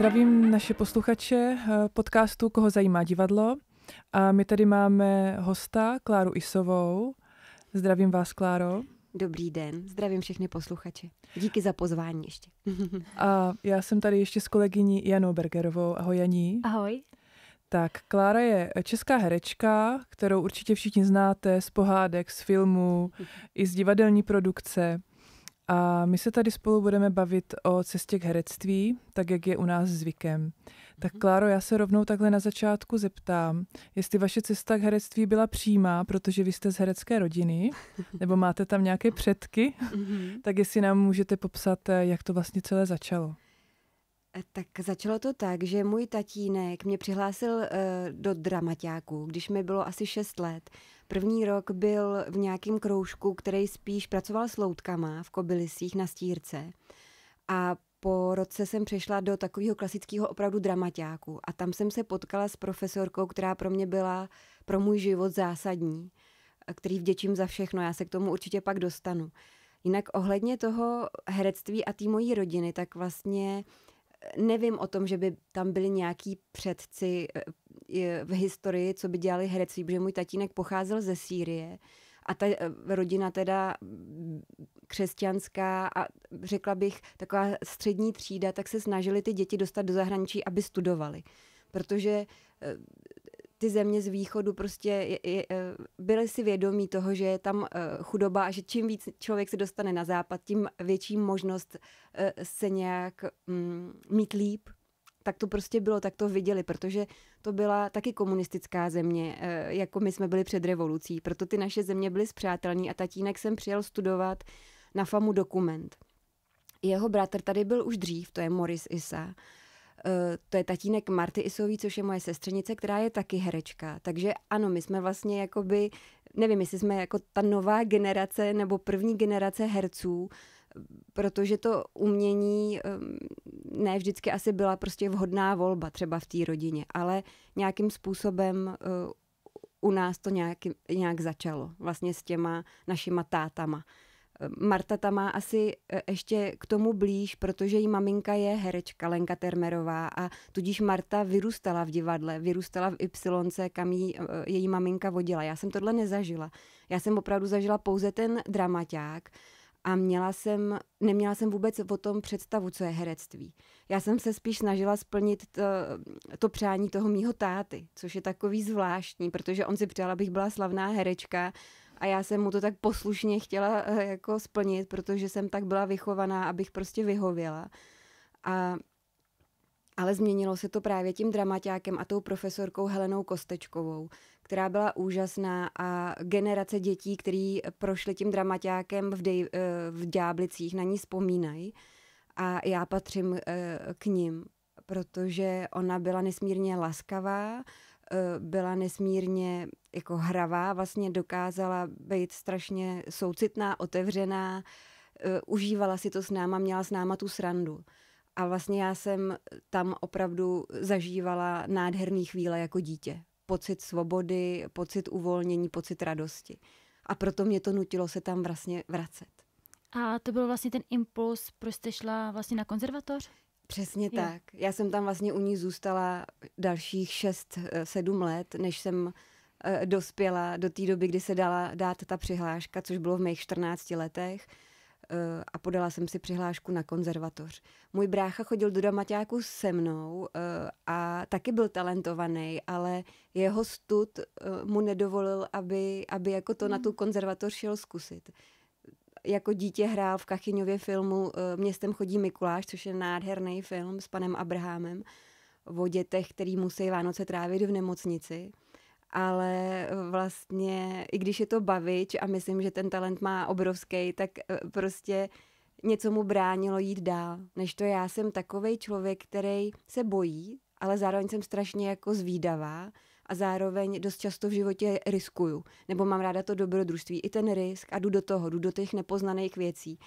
Zdravím naše posluchače eh, podcastu Koho zajímá divadlo. A my tady máme hosta Kláru Isovou. Zdravím vás, Kláro. Dobrý den, zdravím všechny posluchače. Díky za pozvání ještě. A já jsem tady ještě s kolegyní Janou Bergerovou. Ahoj Janí. Ahoj. Tak, Klára je česká herečka, kterou určitě všichni znáte z pohádek, z filmů i z divadelní produkce. A my se tady spolu budeme bavit o cestě k herectví, tak jak je u nás zvykem. Tak mhm. Kláro, já se rovnou takhle na začátku zeptám, jestli vaše cesta k herectví byla přímá, protože vy jste z herecké rodiny, nebo máte tam nějaké předky, mhm. tak jestli nám můžete popsat, eh, jak to vlastně celé začalo. Eh, tak začalo to tak, že můj tatínek mě přihlásil uh, do dramaťáku, když mi bylo asi 6 let. První rok byl v nějakém kroužku, který spíš pracoval s loutkama v kobylisích na stírce. A po roce jsem přešla do takového klasického opravdu dramaťáku a tam jsem se potkala s profesorkou, která pro mě byla pro můj život zásadní, který vděčím za všechno, já se k tomu určitě pak dostanu. Jinak ohledně toho herectví a té mojí rodiny, tak vlastně eh, nevím o tom, že by tam byli nějaký předci eh, v historii, co by dělali herectví, protože můj tatínek pocházel ze Sýrie a ta eh, rodina teda mm, křesťanská a řekla bych taková střední třída, tak se snažili ty děti dostat do zahraničí, aby studovali. Protože eh, ty země z východu prostě eh, byly si vědomí toho, že je tam chudoba a že čím víc člověk se dostane na západ, tím větší možnost se nějak mm, mít líp tak to prostě bylo, tak to viděli, protože to byla taky komunistická země, eh, jako my jsme byli před revolucí, proto ty naše země byly zpřátelní a tatínek jsem přijel studovat na FAMu dokument. Jeho bratr tady byl už dřív, to je Morris Isa. Eh, to je tatínek Marty Isový, což je moje sestřenice, která je taky herečka. Takže ano, my jsme vlastně jakoby, nevím, jestli jsme jako ta nová generace nebo první generace herců, protože to umění ne vždycky asi byla prostě vhodná volba třeba v té rodině, ale nějakým způsobem eh, u nás to nějak, nějak začalo, vlastně s těma našima tátama. Eh, Marta ta má asi eh, ještě k tomu blíž, protože její maminka je herečka Lenka Termerová a tudíž Marta vyrůstala v divadle, vyrůstala v Ypsilonce, kam jí, její maminka vodila. Já jsem tohle nezažila. Já jsem opravdu zažila pouze ten dramaťák, a měla jsem, neměla jsem vůbec o tom představu, co je herectví. Já jsem se spíš snažila splnit to, to přání toho mýho táty, což je takový zvláštní, protože on si přál, abych byla slavná herečka a já jsem mu to tak poslušně chtěla eh, jako splnit, protože jsem tak byla vychovaná, abych prostě vyhověla. A ale změnilo se to právě tím dramaťákem a tou profesorkou Helenou Kostečkovou, která byla úžasná a generace dětí, který prošly tím dramaťákem v, dej, eh, v Ďáblicích, na ní vzpomínají. A já patřím eh, k ním, protože ona byla nesmírně laskavá, eh, byla nesmírně jako hravá, vlastně dokázala být strašně soucitná, otevřená, užívala si to s náma, měla s náma tu srandu. A vlastně já jsem tam opravdu zažívala nádherný chvíle jako dítě. Pocit svobody, pocit uvolnění, pocit radosti. A proto mě to nutilo se tam vlastně vracet. A to byl vlastně ten impuls, proč jste šla vlastně na konzervatoř? Přesně jo. tak. Já jsem tam vlastně u ní zůstala dalších 6-7 eh, let, než jsem eh, dospěla do té doby, kdy se dala dát ta přihláška, což bylo v mých 14 letech. Eh, a podala jsem si přihlášku na konzervatoř. Můj brácha chodil do Damaťáku se mnou eh, a taky byl talentovaný, ale jeho stud eh, mu nedovolil, aby, aby jako to hmm. na tu konzervatoř šel zkusit jako dítě hrál v Kachyňově filmu Městem chodí Mikuláš, což je nádherný film s panem Abrahamem o dětech, který musí Vánoce trávit v nemocnici ale eh, vlastně i když je to bavič a myslím, že ten talent má obrovský, tak eh, prostě něco mu bránilo jít dál. Než to já jsem takový člověk, který se bojí, ale zároveň jsem strašně jako zvídavá a zároveň dost často v životě riskuju. Nebo mám ráda to dobrodružství, i ten risk a jdu do toho, jdu do těch nepoznaných věcí.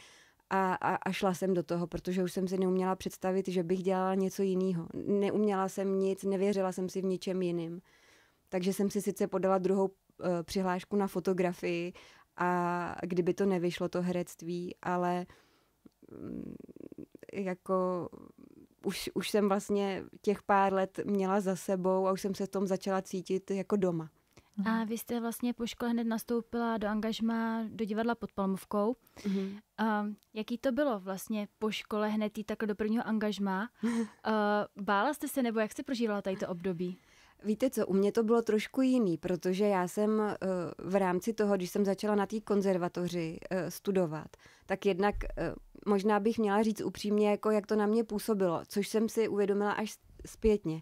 A, a, a šla jsem do toho, protože už jsem si neuměla představit, že bych dělala něco jiného. Neuměla jsem nic, nevěřila jsem si v ničem jiným. Takže jsem si sice podala druhou eh, přihlášku na fotografii a kdyby to nevyšlo, to herectví, ale mm, jako už, už jsem vlastně těch pár let měla za sebou a už jsem se v tom začala cítit jako doma. A vy jste vlastně po škole hned nastoupila do angažma do divadla pod Palmovkou. Mm-hmm. A jaký to bylo vlastně po škole hned jít takhle do prvního angažma? Eh, bála jste se nebo jak jste prožívala tady to období? Víte co, u mě to bylo trošku jiný, protože já jsem eh, v rámci toho, když jsem začala na té konzervatoři eh, studovat, tak jednak eh, možná bych měla říct upřímně, jako jak to na mě působilo, což jsem si uvědomila až zpětně.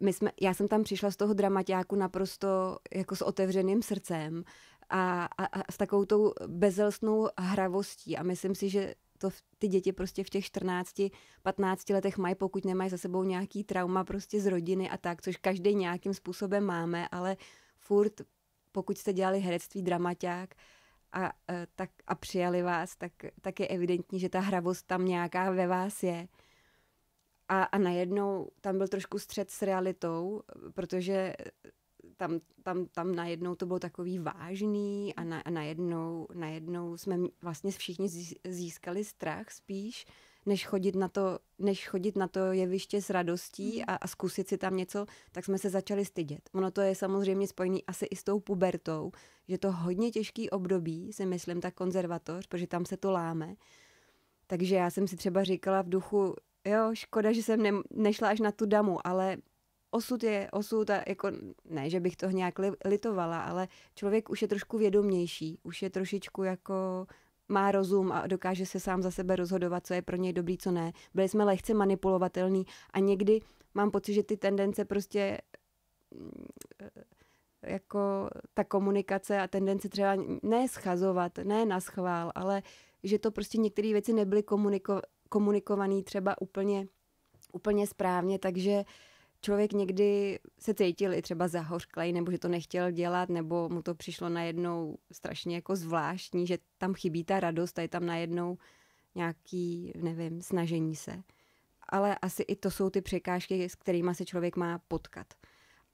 My jsme, já jsem tam přišla z toho dramaťáku naprosto jako s otevřeným srdcem a, a, a s takovou tou bezelstnou hravostí a myslím si, že to ty děti prostě v těch 14, 15 letech mají, pokud nemají za sebou nějaký trauma prostě z rodiny a tak, což každý nějakým způsobem máme, ale furt, pokud jste dělali herectví dramaťák, a, e, tak, a přijali vás, tak, tak je evidentní, že ta hravost tam nějaká ve vás je. A, a najednou tam byl trošku střed s realitou, protože tam, tam, tam najednou to bylo takový vážný a, na, a najednou, najednou jsme vlastně všichni získali strach spíš, než chodit na to, než chodit na to jeviště s radostí mhm. a, a zkusit si tam něco, tak jsme se začali stydět. Ono to je samozřejmě spojené asi i s tou pubertou, že to hodně těžký období, si myslím, tak konzervatoř, protože tam se to láme. Takže já jsem si třeba říkala v duchu, jo, škoda, že jsem ne, nešla až na tu damu, ale osud je osud a jako ne, že bych to nějak li, litovala, ale člověk už je trošku vědomější, už je trošičku jako má rozum a dokáže se sám za sebe rozhodovat, co je pro něj dobrý, co ne. Byli jsme lehce manipulovatelní a někdy mám pocit, že ty tendence prostě mm, jako ta komunikace a tendence třeba ne schazovat, ne na schvál, ale že to prostě některé věci nebyly komuniko, komunikované třeba úplně, úplně správně, takže uh, člověk někdy se cítil i třeba zahořklej, nebo že to nechtěl dělat, nebo mu to přišlo najednou strašně jako zvláštní, že tam chybí ta radost a je tam najednou nějaký, nevím, snažení se. Ale asi i to jsou ty překážky, s kterými se člověk má potkat.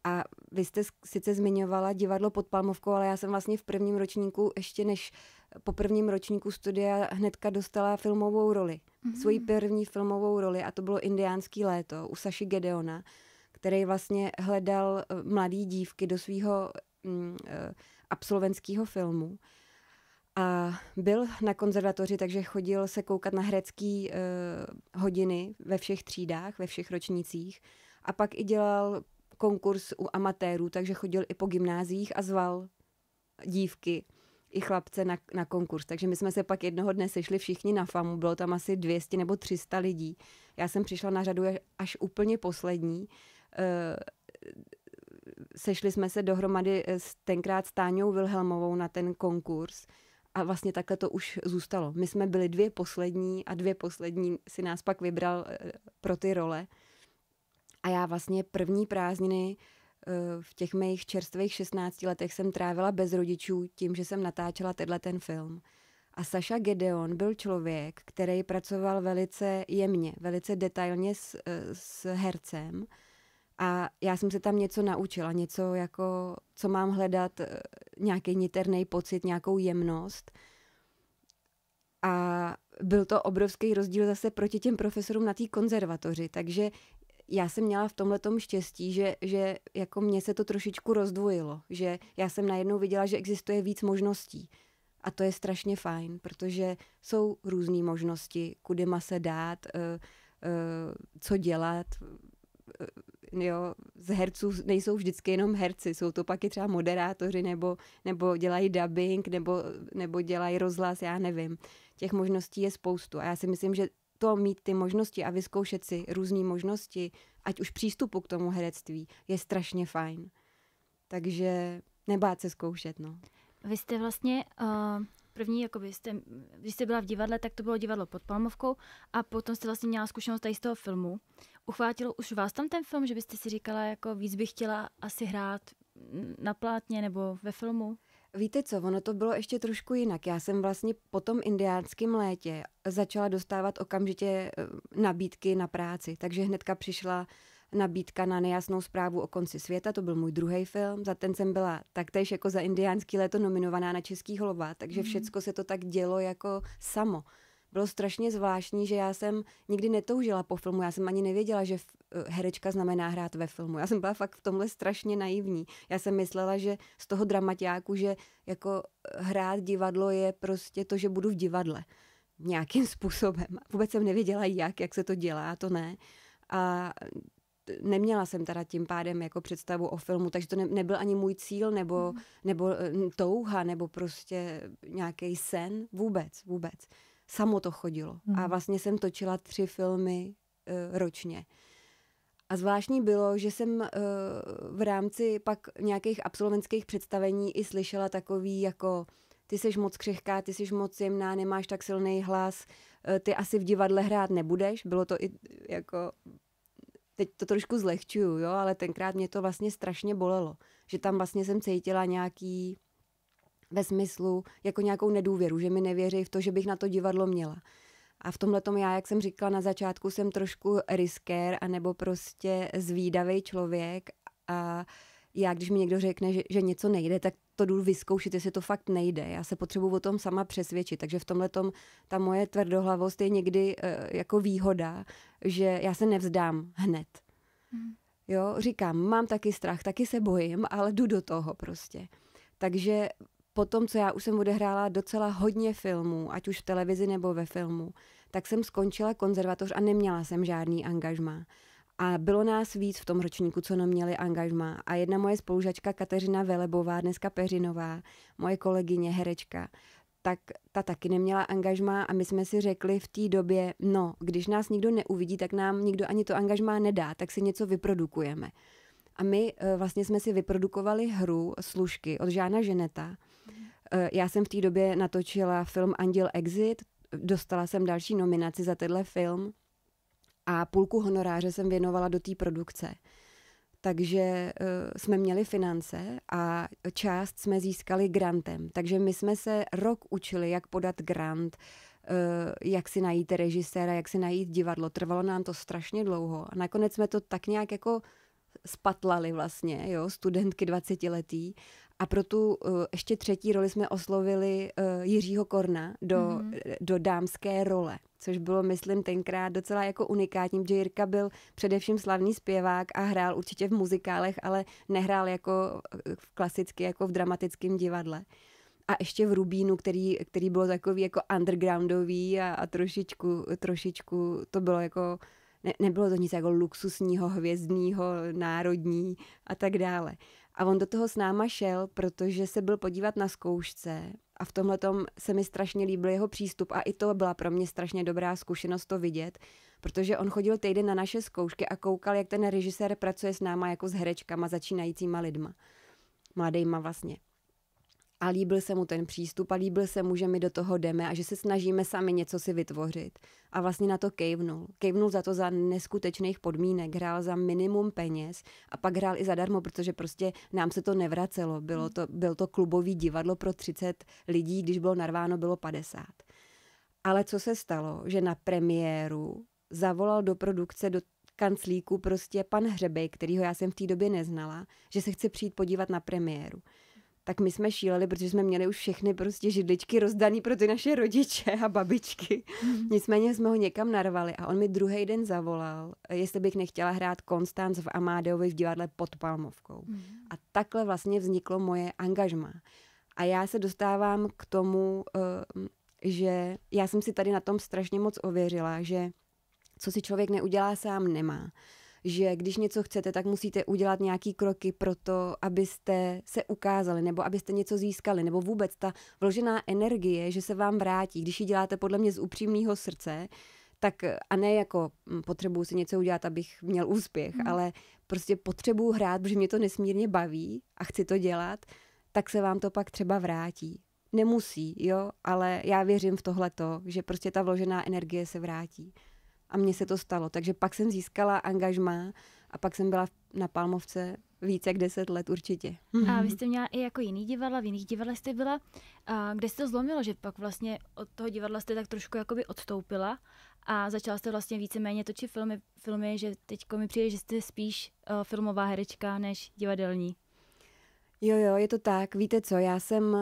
A vy jste sice zmiňovala divadlo pod Palmovkou, ale já jsem vlastně v prvním ročníku, ještě než po prvním ročníku studia, hnedka dostala filmovou roli. Mm-hmm. Svoji první filmovou roli a to bylo Indiánský léto u Saši Gedeona který vlastně hledal eh, mladý dívky do svého mm, eh, absolventského filmu. A byl na konzervatoři, takže chodil se koukat na herecké uh, eh, hodiny ve všech třídách, ve všech ročnících. A pak i dělal konkurs u amatérů, takže chodil i po gymnázích a zval dívky i chlapce na, na konkurs. Takže my jsme se pak jednoho dne sešli všichni na FAMu, bylo tam asi 200 nebo 300 lidí. Já jsem přišla na řadu až úplně poslední Eh, sešli jsme se dohromady eh, s tenkrát s Táňou Wilhelmovou na ten konkurs a vlastně takhle to už zůstalo. My jsme byli dvě poslední a dvě poslední si nás pak vybral eh, pro ty role. A já vlastně první prázdniny v těch mých čerstvých 16 letech jsem trávila bez rodičů tím, že jsem natáčela tenhle ten film. A Saša Gedeon byl člověk, který pracoval velice jemně, velice detailně s, s hercem a já jsem se tam něco naučila, něco jako, co mám hledat, eh, nějaký niterný pocit, nějakou jemnost. A byl to obrovský rozdíl zase proti těm profesorům na té konzervatoři, takže já jsem měla v tomhle štěstí, že, že jako mě se to trošičku rozdvojilo, že já jsem najednou viděla, že existuje víc možností. A to je strašně fajn, protože jsou různé možnosti, kudy má se dát, eh, eh, co dělat, jo, z herců nejsou vždycky jenom herci, jsou to pak i třeba moderátoři nebo, nebo dělají dubbing nebo, nebo dělají rozhlas, já nevím. Těch možností je spoustu a já si myslím, že to mít ty možnosti a vyzkoušet si různé možnosti, ať už přístupu k tomu herectví, je strašně fajn. Takže nebát se zkoušet, no. Vy jste vlastně uh, První, jakoby jste, když jste byla v divadle, tak to bylo divadlo pod Palmovkou a potom jste vlastně měla zkušenost tady z toho filmu. Uchvátilo už vás tam ten film, že byste si říkala, jako víc bych chtěla asi hrát na plátně nebo ve filmu? Víte co, ono to bylo ještě trošku jinak. Já jsem vlastně po tom indiánském létě začala dostávat okamžitě eh, nabídky na práci, takže hnedka přišla nabídka na nejasnou zprávu o konci světa, to byl můj druhý film, za ten jsem byla taktéž jako za indiánský léto nominovaná na Český holova, takže mhm. všecko se to tak dělo jako samo. Bylo strašně zvláštní, že já jsem nikdy netoužila po filmu, já jsem ani nevěděla, že eh, herečka znamená hrát ve filmu. Já jsem byla fakt v tomhle strašně naivní. Já jsem myslela, že z toho dramaťáku, že jako eh, hrát divadlo je prostě to, že budu v divadle nějakým způsobem. Vůbec jsem nevěděla jak, jak se to dělá, to ne. A neměla jsem teda tím pádem jako představu o filmu, takže to ne, nebyl ani můj cíl nebo, mm. nebo eh, touha nebo prostě nějaký sen vůbec, vůbec. Samo to chodilo mm. a mhm. vlastně jsem točila tři filmy uh, ročně. A zvláštní bylo, že jsem uh, v rámci pak nějakých absolventských představení i slyšela takový jako ty jsi moc křehká, ty jsi moc jemná, nemáš tak silný hlas, ty asi v divadle hrát nebudeš. Bylo to i jako teď to trošku zlehčuju, jo, ale tenkrát mě to vlastně strašně bolelo, že tam vlastně jsem cítila nějaký ve smyslu jako nějakou nedůvěru, že mi nevěří v to, že bych na to divadlo měla. A v tomhle tom já, jak jsem říkala na začátku, jsem trošku riskér anebo prostě zvídavý člověk a já, když mi někdo řekne, že, že něco nejde, tak to jdu vyzkoušet, jestli to fakt nejde. Já se potřebuji o tom sama přesvědčit. Takže v tomhle tom ta moje tvrdohlavost je někdy uh, jako výhoda, že já se nevzdám hned. Hmm. Jo, říkám, mám taky strach, taky se bojím, ale jdu do toho prostě. Takže po tom, co já už jsem odehrála docela hodně filmů, ať už v televizi nebo ve filmu, tak jsem skončila konzervatoř a neměla jsem žádný angažmá. A bylo nás víc v tom ročníku, co nám měli angažma. A jedna moje spolužačka Kateřina Velebová, dneska Peřinová, moje kolegyně, herečka, tak ta taky neměla angažmá a my jsme si řekli v té době, no, když nás nikdo neuvidí, tak nám nikdo ani to angažmá nedá, tak si něco vyprodukujeme. A my eh, vlastně jsme si vyprodukovali hru Služky od Žána Ženeta. Mhm. Eh, já jsem v té době natočila film Anděl Exit, dostala jsem další nominaci za tenhle film a půlku honoráře jsem věnovala do té produkce. Takže uh, jsme měli finance a část jsme získali grantem. Takže my jsme se rok učili, jak podat grant, uh, jak si najít režiséra, jak si najít divadlo. Trvalo nám to strašně dlouho a nakonec jsme to tak nějak jako spatlali vlastně, jo, studentky 20 letý a pro tu uh, ještě třetí roli jsme oslovili uh, Jiřího Korna do, mm-hmm. do dámské role, což bylo, myslím, tenkrát docela jako unikátní, protože Jirka byl především slavný zpěvák a hrál určitě v muzikálech, ale nehrál jako eh, klasicky jako v dramatickém divadle. A ještě v Rubínu, který, který bylo takový jako undergroundový a, a trošičku, trošičku to bylo jako ne, nebylo to nic jako luxusního, hvězdního, národní a tak dále. A on do toho s náma šel, protože se byl podívat na zkoušce a v tomhle se mi strašně líbil jeho přístup a i to byla pro mě strašně dobrá zkušenost to vidět, protože on chodil týden na naše zkoušky a koukal, jak ten režisér pracuje s náma jako s herečkama, začínajícíma lidma. Mladejma vlastně a líbil se mu ten přístup a líbil se mu, že my do toho jdeme a že se snažíme sami něco si vytvořit. A vlastně na to kejvnul. Kejvnul za to za neskutečných podmínek, hrál za minimum peněz a pak hrál i zadarmo, protože prostě nám se to nevracelo. Bylo to, byl to klubový divadlo pro 30 lidí, když bylo narváno, bylo 50. Ale co se stalo, že na premiéru zavolal do produkce do kanclíku prostě pan Hřebej, kterýho já jsem v té době neznala, že se chce přijít podívat na premiéru tak my jsme šíleli, protože jsme měli už všechny prostě židličky rozdaný pro ty naše rodiče a babičky. Mhm. Nicméně jsme ho někam narvali a on mi druhý den zavolal, jestli bych nechtěla hrát Konstanc v Amádeovi v divadle pod Palmovkou. Mhm. A takhle vlastně vzniklo moje angažma. A já se dostávám k tomu, ehm, že já jsem si tady na tom strašně moc ověřila, že co si člověk neudělá sám, nemá že když něco chcete, tak musíte udělat nějaký kroky pro to, abyste se ukázali, nebo abyste něco získali, nebo vůbec ta vložená energie, že se vám vrátí, když ji děláte podle mě z upřímného srdce, tak a ne jako hm, potřebuju si něco udělat, abych měl úspěch, hmm. ale prostě potřebuju hrát, protože mě to nesmírně baví a chci to dělat, tak se vám to pak třeba vrátí. Nemusí, jo, ale já věřím v tohleto, že prostě ta vložená energie se vrátí a mně se to stalo. Takže pak jsem získala angažma a pak jsem byla na Palmovce více jak deset let určitě. Mhm. A vy jste měla i jako jiný divadla, v jiných divadlech jste byla, a kde se to zlomilo, že pak vlastně od toho divadla jste tak trošku jakoby odstoupila a začala jste vlastně víceméně točit filmy, filmy že teď mi přijde, že jste spíš uh, filmová herečka než divadelní. Jo, jo, je to tak. Víte co, já jsem uh,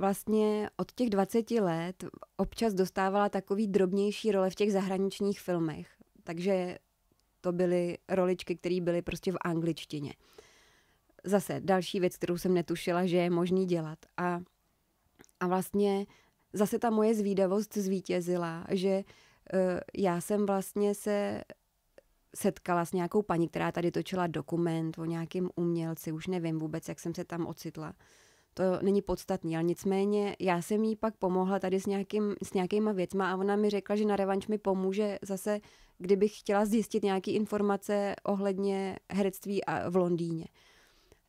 vlastně od těch 20 let občas dostávala takový drobnější role v těch zahraničních filmech. Takže to byly roličky, které byly prostě v angličtině. Zase další věc, kterou jsem netušila, že je možný dělat. A, a vlastně zase ta moje zvídavost zvítězila, že uh, já jsem vlastně se setkala s nějakou paní, která tady točila dokument o nějakém umělci, už nevím vůbec, jak jsem se tam ocitla. Uh, to není podstatný, ale nicméně já jsem jí pak pomohla tady s, nějakým, s nějakýma věcma a ona mi řekla, že na revanč mi pomůže zase, kdybych chtěla zjistit nějaké informace ohledně herectví a v Londýně.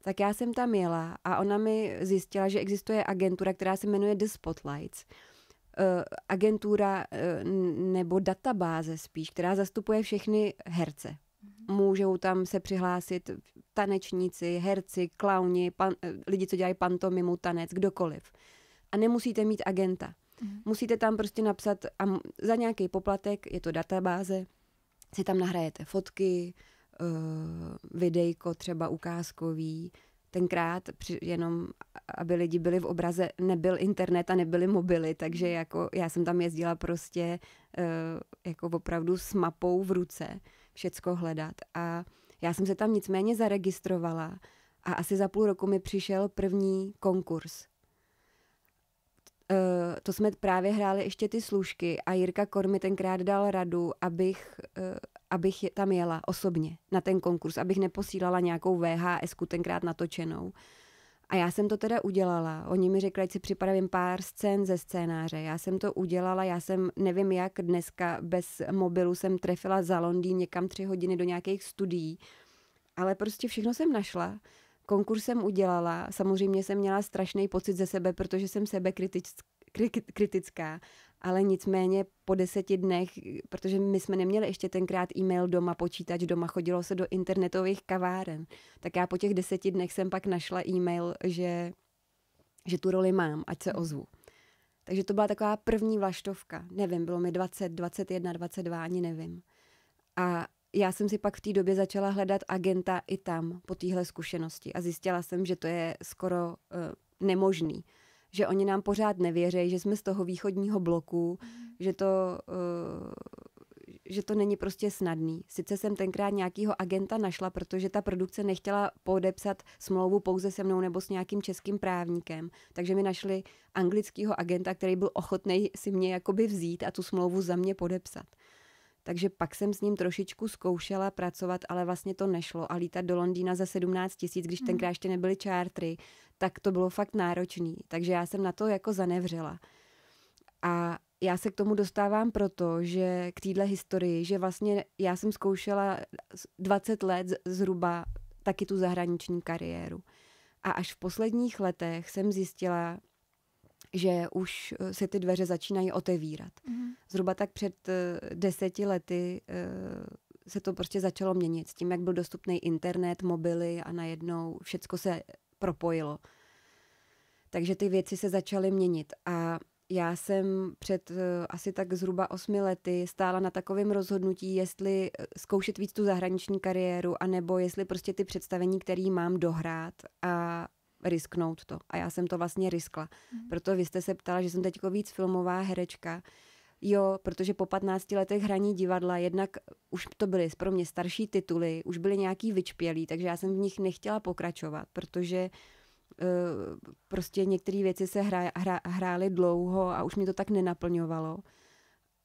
Tak já jsem tam jela a ona mi zjistila, že existuje agentura, která se jmenuje The Spotlights. E, agentura e, nebo databáze spíš, která zastupuje všechny herce Můžou tam se přihlásit tanečníci, herci, klauni, pan, eh, lidi, co dělají pantomimu, tanec, kdokoliv. A nemusíte mít agenta. Mm. Musíte tam prostě napsat a za nějaký poplatek, je to databáze, si tam nahrajete fotky, eh, videjko třeba ukázkový. Tenkrát při, jenom, aby lidi byli v obraze, nebyl internet a nebyly mobily, takže mhm. jako já jsem tam jezdila prostě eh, jako opravdu s mapou v ruce všecko hledat. A já jsem se tam nicméně zaregistrovala a asi za půl roku mi přišel první konkurs. Eh, to jsme právě hráli ještě ty služky a Jirka Kor mi tenkrát dal radu, abych, eh, abych tam jela osobně na ten konkurs, abych neposílala nějakou VHS-ku tenkrát natočenou, a já jsem to teda udělala. Oni mi řekli, že si připravím pár scén ze scénáře. Já jsem to udělala, já jsem nevím jak dneska bez mobilu jsem trefila za Londýn někam tři hodiny do nějakých studií. Ale prostě všechno jsem našla. Konkurs jsem udělala. Samozřejmě jsem měla strašný pocit ze sebe, protože jsem sebe kritická ale nicméně po deseti dnech, protože my jsme neměli ještě tenkrát e-mail doma, počítač doma, chodilo se do internetových kaváren, tak já po těch deseti dnech jsem pak našla e-mail, že, že tu roli mám, ať se mhm. ozvu. Takže to byla taková první vlaštovka, nevím, bylo mi 20, 21, 22, ani nevím. A já jsem si pak v té době začala hledat agenta i tam po téhle zkušenosti a zjistila jsem, že to je skoro uh, nemožný že oni nám pořád nevěří, že jsme z toho východního bloku, mm. že to... Uh, že to není prostě snadný. Sice jsem tenkrát nějakého agenta našla, protože ta produkce nechtěla podepsat smlouvu pouze se mnou nebo s nějakým českým právníkem, takže mi našli anglického agenta, který byl ochotný si mě jakoby vzít a tu smlouvu za mě podepsat takže pak jsem s ním trošičku zkoušela pracovat, ale vlastně to nešlo. A lítat do Londýna za 17 tisíc, když mm. tenkrát mhm. ještě nebyly čártry, tak to bylo fakt náročný. Takže já jsem na to jako zanevřela. A já se k tomu dostávám proto, že k téhle historii, že vlastně já jsem zkoušela 20 let zhruba taky tu zahraniční kariéru. A až v posledních letech jsem zjistila, že už eh, se ty dveře začínají otevírat. Mm. Zhruba tak před eh, deseti lety eh, se to prostě začalo měnit s tím, jak byl dostupný internet, mobily a najednou všecko se propojilo. Takže ty věci se začaly měnit a já jsem před asi tak zhruba osmi lety stála na takovém rozhodnutí, jestli zkoušet víc tu zahraniční kariéru, anebo jestli prostě ty představení, které mám dohrát a risknout to. A já jsem to vlastně riskla. Mm. Proto vy jste se ptala, že jsem teď jako víc filmová herečka. Jo, protože po 15 letech hraní divadla jednak už to byly pro mě starší tituly, už byly nějaký vyčpělí, takže já jsem v nich nechtěla pokračovat, protože uh, prostě některé věci se hra, hra, hrály dlouho a už mě to tak nenaplňovalo.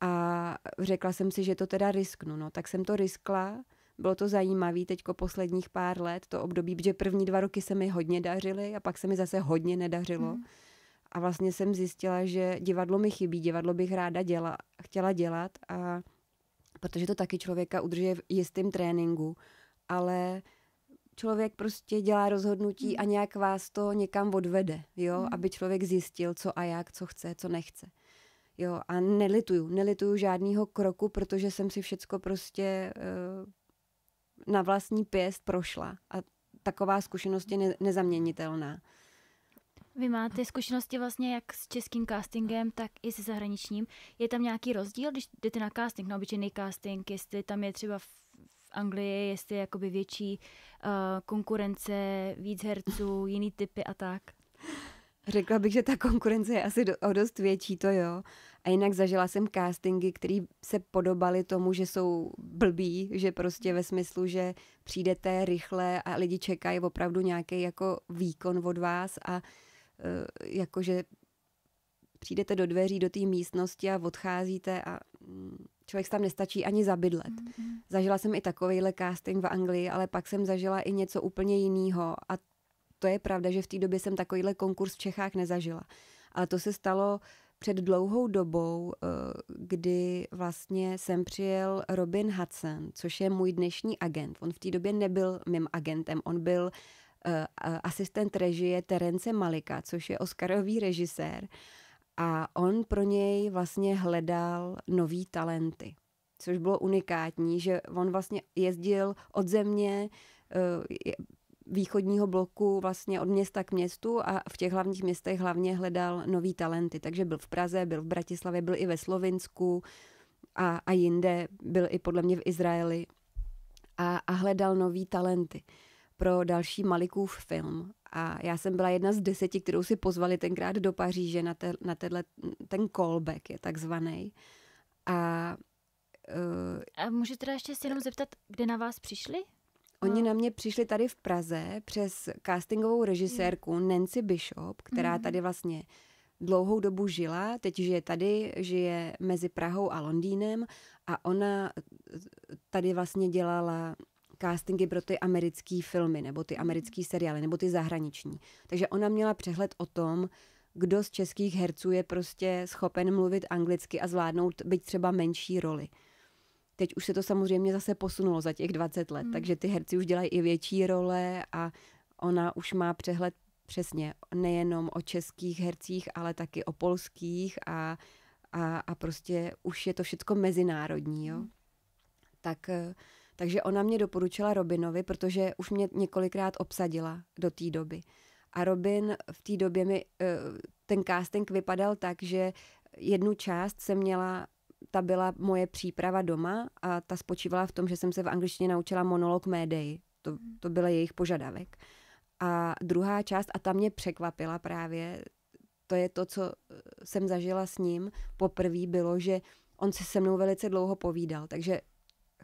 A řekla jsem si, že to teda risknu, no, tak jsem to riskla bylo to zajímavé teď posledních pár let, to období, protože první dva roky se mi hodně dařily a pak se mi zase hodně nedařilo. Mm. A vlastně jsem zjistila, že divadlo mi chybí, divadlo bych ráda děla, chtěla dělat, a protože to taky člověka udržuje v jistém tréninku, ale člověk prostě dělá rozhodnutí mm. a nějak vás to někam odvede, jo, mm. aby člověk zjistil, co a jak, co chce, co nechce. Jo, a nelituju, nelituju žádného kroku, protože jsem si všecko prostě uh, na vlastní pěst prošla a taková zkušenost je ne- nezaměnitelná. Vy máte zkušenosti vlastně jak s českým castingem, tak i se zahraničním. Je tam nějaký rozdíl, když jdete na casting, na obyčejný casting, jestli tam je třeba v, v Anglii, jestli je jakoby větší uh, konkurence, víc herců, jiný typy a tak? Řekla bych, že ta konkurence je asi do, o dost větší, to jo. A jinak zažila jsem castingy, které se podobaly tomu, že jsou blbí, že prostě ve smyslu, že přijdete rychle a lidi čekají opravdu nějaký jako výkon od vás a e, jakože přijdete do dveří, do té místnosti a odcházíte a mm, člověk tam nestačí ani zabydlet. Mm-hmm. Zažila jsem i takovýhle casting v Anglii, ale pak jsem zažila i něco úplně jiného a to je pravda, že v té době jsem takovýhle konkurs v Čechách nezažila. Ale to se stalo uh, před dlouhou dobou, eh, kdy vlastně jsem přijel Robin Hudson, což je můj dnešní agent. On v té době nebyl mým agentem, on byl eh, asistent režie Terence Malika, což je Oscarový režisér. A on pro něj vlastně hledal nový talenty, což bylo unikátní, že on vlastně jezdil od země, eh, východního bloku vlastně od města k městu a v těch hlavních městech hlavně hledal nový talenty. Takže byl v Praze, byl v Bratislavě, byl i ve Slovinsku a, a jinde, byl i podle mě v Izraeli a, a hledal nový talenty pro další Malikův film. A já jsem byla jedna z deseti, kterou si pozvali tenkrát do Paříže na, te, na tenhle, ten callback je takzvaný. A, uh, a můžu teda ještě si jenom zeptat, kde na vás přišli? Oni na mě přišli tady v Praze přes castingovou režisérku hmm. Nancy Bishop, která hmm. tady vlastně dlouhou dobu žila, teď žije tady, žije mezi Prahou a Londýnem a ona tady vlastně dělala castingy pro ty americké filmy nebo ty americké hmm. seriály nebo ty zahraniční. Takže ona měla přehled o tom, kdo z českých herců je prostě schopen mluvit anglicky a zvládnout byť třeba menší roli. Teď už se to samozřejmě zase posunulo za těch 20 let, hmm. takže ty herci už dělají i větší role a ona už má přehled přesně nejenom o českých hercích, ale taky o polských a, a, a prostě už je to všechno mezinárodní. Jo? Hmm. Tak, eh, takže ona mě doporučila Robinovi, protože už mě několikrát obsadila do té doby. A Robin v té době mi eh, ten casting vypadal tak, že jednu část jsem měla ta byla moje příprava doma a ta spočívala v tom, že jsem se v angličtině naučila monolog médii. To, hmm. to byl jejich požadavek. A druhá část, a ta mě překvapila právě, to je to, co eh, jsem zažila s ním. Poprvé bylo, že on se se mnou velice dlouho povídal, takže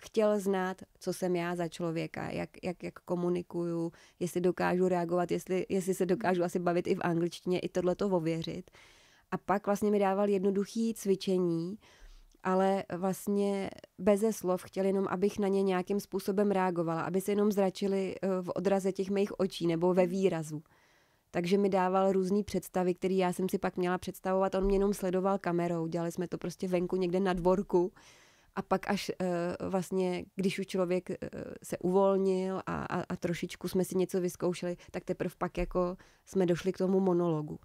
chtěl znát, co jsem já za člověka, jak, jak, jak komunikuju, jestli dokážu reagovat, jestli, jestli se dokážu asi bavit i v angličtině, i tohle to ověřit. A pak vlastně mi dával jednoduché cvičení, uh, ale vlastně beze slov chtěli jenom, abych na ně nějakým způsobem reagovala, aby se jenom zračili eh, v odraze těch mých očí nebo ve výrazu. Takže mi dával různé představy, které já jsem si pak měla představovat. On mě jenom sledoval kamerou, dělali jsme to prostě venku někde na dvorku. A pak až uh, vlastně, když už člověk uh, se uvolnil a, a, a trošičku jsme si něco vyzkoušeli, tak teprve pak jako jsme došli k tomu monologu.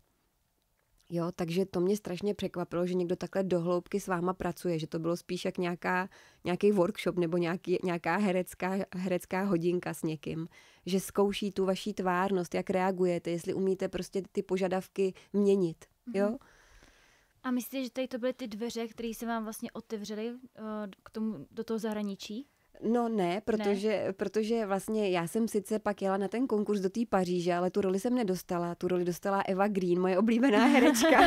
Jo, takže to mě strašně překvapilo, že někdo takhle dohloubky s váma pracuje, že to bylo spíš jak nějaká, nějaký workshop nebo nějaký, nějaká herecká, herecká hodinka s někým, že zkouší tu vaší tvárnost, jak reagujete, jestli umíte prostě ty požadavky měnit, jo. Mm-hmm. A myslíte, že tady to byly ty dveře, které se vám vlastně otevřely uh, k tomu, do toho zahraničí? No ne, protože, ne, protože vlastně já jsem sice pak jela na ten konkurs do té Paříže, ale tu roli jsem nedostala. Tu roli dostala Eva Green, moje oblíbená herečka.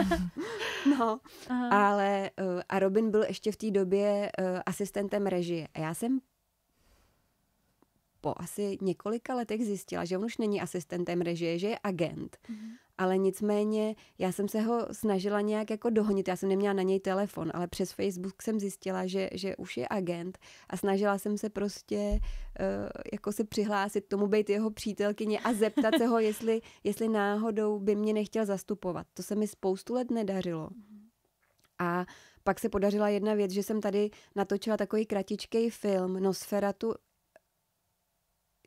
no, Aha. ale eh, a Robin byl ještě v té době eh, asistentem režie. A já jsem po asi několika letech zjistila, že on už není asistentem režie, že je agent. Mhm ale nicméně já jsem se ho snažila nějak jako dohonit, já jsem neměla na něj telefon, ale přes Facebook jsem zjistila, že, že už je agent a snažila jsem se prostě uh, jako se přihlásit tomu, být jeho přítelkyně a zeptat se ho, jestli, jestli náhodou by mě nechtěl zastupovat. To se mi spoustu let nedařilo. A pak se podařila jedna věc, že jsem tady natočila takový kratičkej film Nosferatu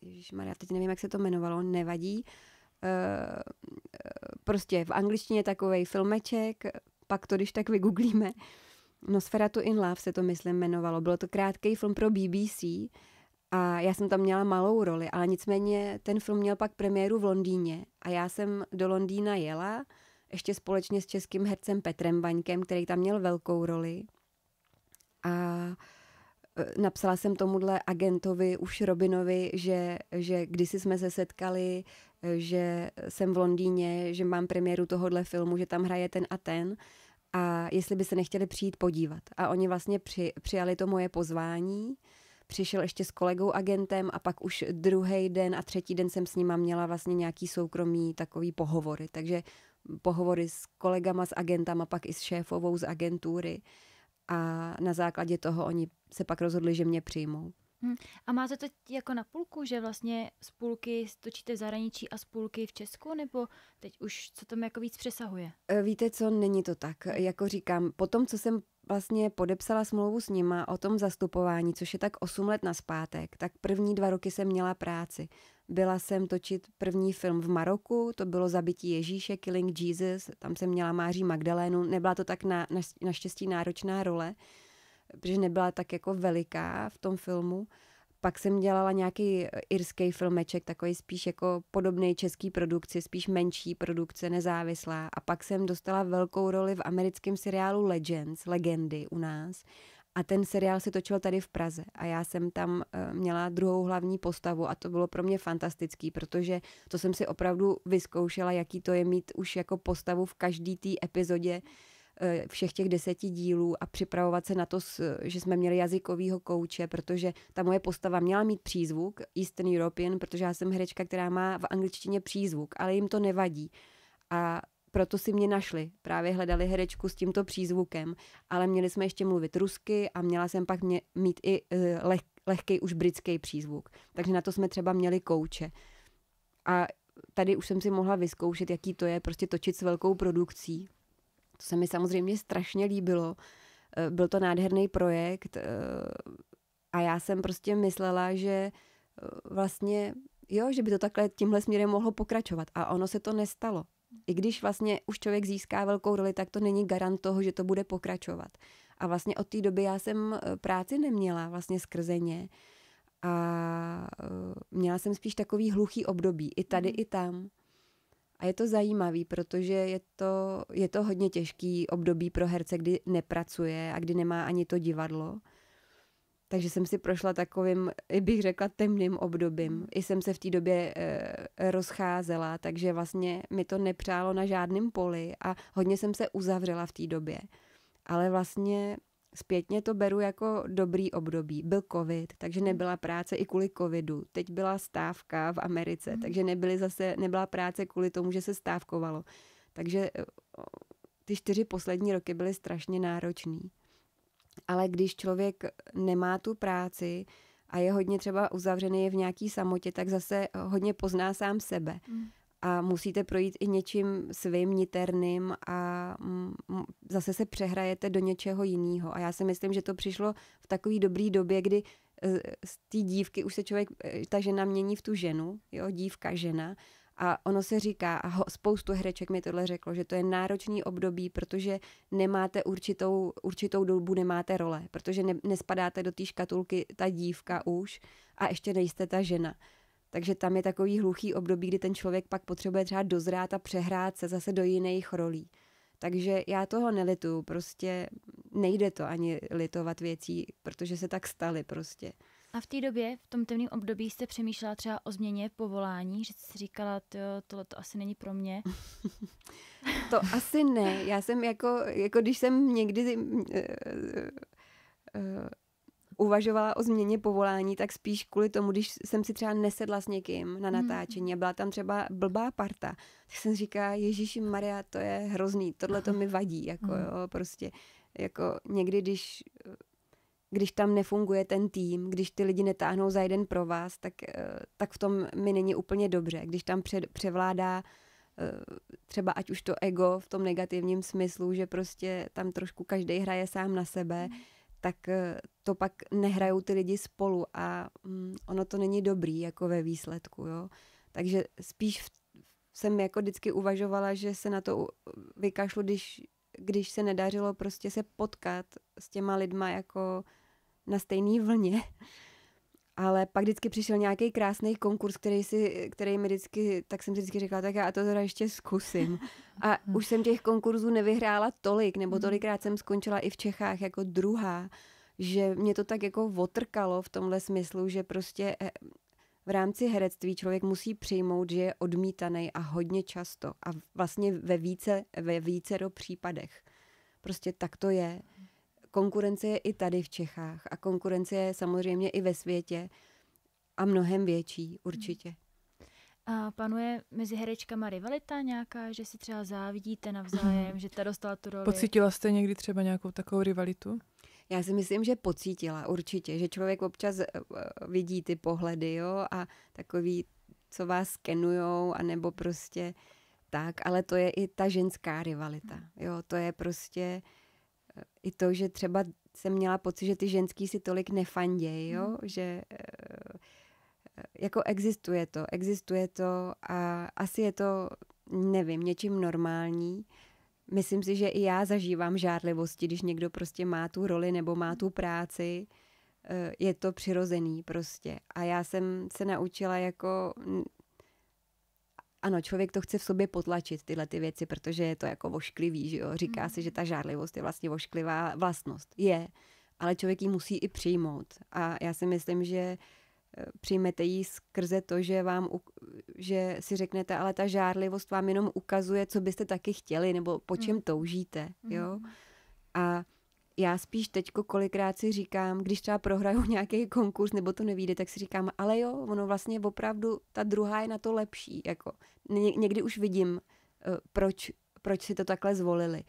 Ježíš Maria, teď nevím, jak se to jmenovalo, nevadí. Uh, Eh, prostě v angličtině takový filmeček, pak to když tak vygooglíme. Nosferatu in Love se to, myslím, jmenovalo. Bylo to krátký film pro BBC a já jsem tam měla malou roli, ale nicméně ten film měl pak premiéru v Londýně a já jsem do Londýna jela ještě společně s českým hercem Petrem Baňkem, který tam měl velkou roli. A uh, Eh, napsala jsem tomuhle agentovi, už Robinovi, že, že kdysi jsme se setkali, eh, že jsem v Londýně, že mám premiéru tohohle filmu, že tam hraje ten a ten a jestli by se nechtěli přijít podívat. A oni vlastně při, přijali to moje pozvání, přišel ještě s kolegou agentem a pak už druhý den a třetí den jsem s nima měla vlastně nějaký soukromý takový pohovory. Takže pohovory s kolegama, s agentama, pak i s šéfovou z agentury a na základě toho oni se pak rozhodli, že mě přijmou. Hmm. A máte to jako na půlku, že vlastně spolky točíte v zahraničí a spolky v Česku, nebo teď už co tam jako víc přesahuje? E, víte co, není to tak. Hm. Jako říkám, po tom, co jsem vlastně podepsala smlouvu s nima o tom zastupování, což je tak 8 let na naspátek, tak první dva roky jsem měla práci. Byla jsem točit první film v Maroku, to bylo Zabití Ježíše, Killing Jesus, tam jsem měla Máří Magdalénu, nebyla to tak na, na, naštěstí náročná role, protože nebyla tak jako veliká v tom filmu. Pak jsem dělala nějaký irský filmeček, takový spíš jako podobný český produkci, spíš menší produkce, nezávislá. A pak jsem dostala velkou roli v americkém seriálu Legends, Legendy u nás. A ten seriál se točil tady v Praze a já jsem tam eh, měla druhou hlavní postavu a to bylo pro mě fantastický, protože to jsem si opravdu vyzkoušela, jaký to je mít už jako postavu v každý té epizodě eh, všech těch deseti dílů a připravovat se na to, že jsme měli jazykovýho kouče, protože ta moje postava měla mít přízvuk, Eastern European, protože já jsem herečka, která má v angličtině přízvuk, ale jim to nevadí. A proto si mě našli. Právě hledali herečku s tímto přízvukem, ale měli jsme ještě mluvit rusky a měla jsem pak mě, mít i uh, leh, lehký už britský přízvuk. Takže na to jsme třeba měli kouče. A tady už jsem si mohla vyzkoušet, jaký to je prostě točit s velkou produkcí. To se mi samozřejmě strašně líbilo. Eh, byl to nádherný projekt eh, a já jsem prostě myslela, že vlastně jo, že by to takhle tímhle směrem mohlo pokračovat. A ono se to nestalo. I když vlastně už člověk získá velkou roli, tak to není garant toho, že to bude pokračovat. A vlastně od té doby já jsem e, práci neměla vlastně skrze ně. A e, měla jsem spíš takový hluchý období, i tady, mm. i tam. A je to zajímavý, protože je to, je to hodně těžký období pro herce, kdy nepracuje a kdy nemá ani to divadlo. Takže jsem si prošla takovým, bych řekla, temným obdobím. Mm. I jsem se v té době e, rozcházela, takže vlastně mi to nepřálo na žádném poli a hodně jsem se uzavřela v té době. Ale vlastně zpětně to beru jako dobrý období. Byl covid, takže mm. nebyla práce i kvůli covidu. Teď byla stávka v Americe, mm. takže nebyly zase, nebyla práce kvůli tomu, že se stávkovalo. Takže eh, ty čtyři poslední roky byly strašně náročný. Ale když člověk nemá tu práci a je hodně třeba uzavřený, v nějaký samotě, tak zase hodně pozná sám sebe. Mm. A musíte projít i něčím svým niterným a mm, zase se přehrajete do něčeho jiného. A já si myslím, že to přišlo v takový dobrý době, kdy eh, z té dívky už se člověk, eh, ta žena mění v tu ženu, jo, dívka, žena. A ono se říká, a ho, spoustu hereček mi tohle řeklo, že to je náročný období, protože nemáte určitou, určitou dobu, nemáte role, protože ne, nespadáte do té škatulky ta dívka už a ještě nejste ta žena. Takže tam je takový hluchý období, kdy ten člověk pak potřebuje třeba dozrát a přehrát se zase do jiných rolí. Takže já toho nelituju, prostě nejde to ani litovat věcí, protože se tak staly prostě. A v té době, v tom temném období, jste přemýšlela třeba o změně povolání, že si říkala, tohle to asi není pro mě? to asi ne. Já jsem jako, jako když jsem někdy uh, uh, uh, uvažovala o změně povolání, tak spíš kvůli tomu, když jsem si třeba nesedla s někým na mhm. natáčení a byla tam třeba blbá parta, tak jsem říkala, Ježíši Maria, to je hrozný, tohle to mi vadí, jako mhm. jo, prostě, jako někdy, když když tam nefunguje ten tým, když ty lidi netáhnou za jeden pro vás, tak, eh, tak v tom mi není úplně dobře. Když tam před, převládá eh, třeba ať už to ego v tom negativním smyslu, že prostě tam trošku každý hraje sám na sebe, mhm. tak eh, to pak nehrajou ty lidi spolu a mm, ono to není dobrý jako ve výsledku, jo. Takže spíš v, jsem jako vždycky uvažovala, že se na to vykašlu, když, když se nedařilo prostě se potkat s těma lidma jako na stejné vlně. Ale pak vždycky přišel nějaký krásný konkurs, který, si, který mi vždycky, tak jsem vždycky řekla, tak já to teda ještě zkusím. A už jsem těch konkurzů nevyhrála tolik, nebo mhm. tolikrát jsem skončila i v Čechách jako druhá, že mě to tak jako otrkalo v tomhle smyslu, že prostě eh, v rámci herectví člověk musí přijmout, že je odmítaný a hodně často a vlastně ve více, ve více do případech. Prostě tak to je konkurence je i tady v Čechách a konkurence je samozřejmě i ve světě a mnohem větší hmm. určitě. A panuje mezi herečkama rivalita nějaká, že si třeba závidíte navzájem, hmm. že ta dostala tu roli? Pocítila jste někdy třeba nějakou takovou rivalitu? Já si myslím, že pocítila určitě, že člověk občas eh, eh, vidí ty pohledy jo, a takový, co vás skenujou, anebo prostě tak, ale to je i ta ženská rivalita. Hmm. Jo, to je prostě uh, i to, že třeba jsem měla pocit, že ty ženský si tolik nefandějí, jo? Hmm. že eh, jako existuje to, existuje to a asi je to, nevím, něčím normální. Myslím si, že i já zažívám žádlivosti, když někdo prostě má tu roli nebo má hmm. tu práci, eh, je to přirozený prostě. A já jsem se naučila jako ano, člověk to chce v sobě potlačit, tyhle ty věci, protože je to jako vošklivý, že jo? Říká mm. se, že ta žárlivost je vlastně vošklivá vlastnost. Je, ale člověk ji musí i přijmout. A já si myslím, že eh, přijmete ji skrze to, že vám, že si řeknete, ale ta žárlivost vám jenom ukazuje, co byste taky chtěli, nebo po čem mhm. toužíte, jo? Mhm. A já spíš teď kolikrát si říkám, když třeba prohraju nějaký konkurs nebo to nevíde, tak si říkám, ale jo, ono vlastně opravdu, ta druhá je na to lepší. Jako. Ně- někdy už vidím, eh, proč, proč si to takhle zvolili.